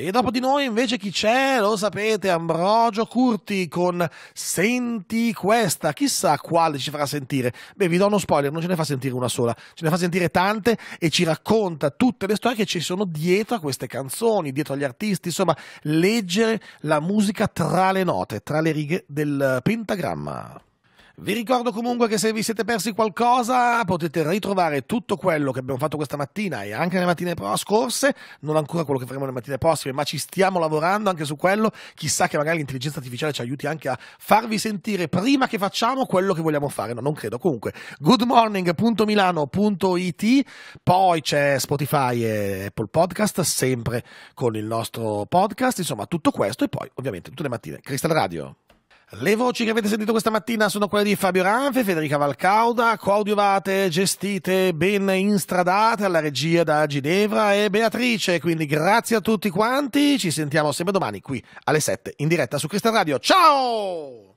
E dopo di noi invece chi c'è? Lo sapete, Ambrogio Curti con Senti questa. Chissà quale ci farà sentire. Beh, vi do uno spoiler, non ce ne fa sentire una sola, ce ne fa sentire tante e ci racconta tutte le storie che ci sono dietro a queste canzoni, dietro agli artisti, insomma, leggere la musica tra le note, tra le righe del eh, pentagramma. Vi ricordo comunque che se vi siete persi qualcosa potete ritrovare tutto quello che abbiamo fatto questa mattina e anche nelle mattine scorse, non ancora quello che faremo nelle mattine prossime, ma ci stiamo lavorando anche su quello. Chissà che magari l'intelligenza artificiale ci aiuti anche a farvi sentire prima che facciamo quello che vogliamo fare. No, non credo. Comunque, goodmorning.milano.it, poi c'è Spotify e Apple Podcast, sempre con il nostro podcast. Insomma, tutto questo e poi ovviamente tutte le mattine Crystal Radio. Le voci che avete sentito questa mattina sono quelle di Fabio Ranfe, Federica Valcauda, coadiuvate, gestite, ben instradate alla regia da Ginevra e Beatrice. Quindi grazie a tutti quanti, ci sentiamo sempre domani qui alle 7 in diretta su Cristal Radio. Ciao!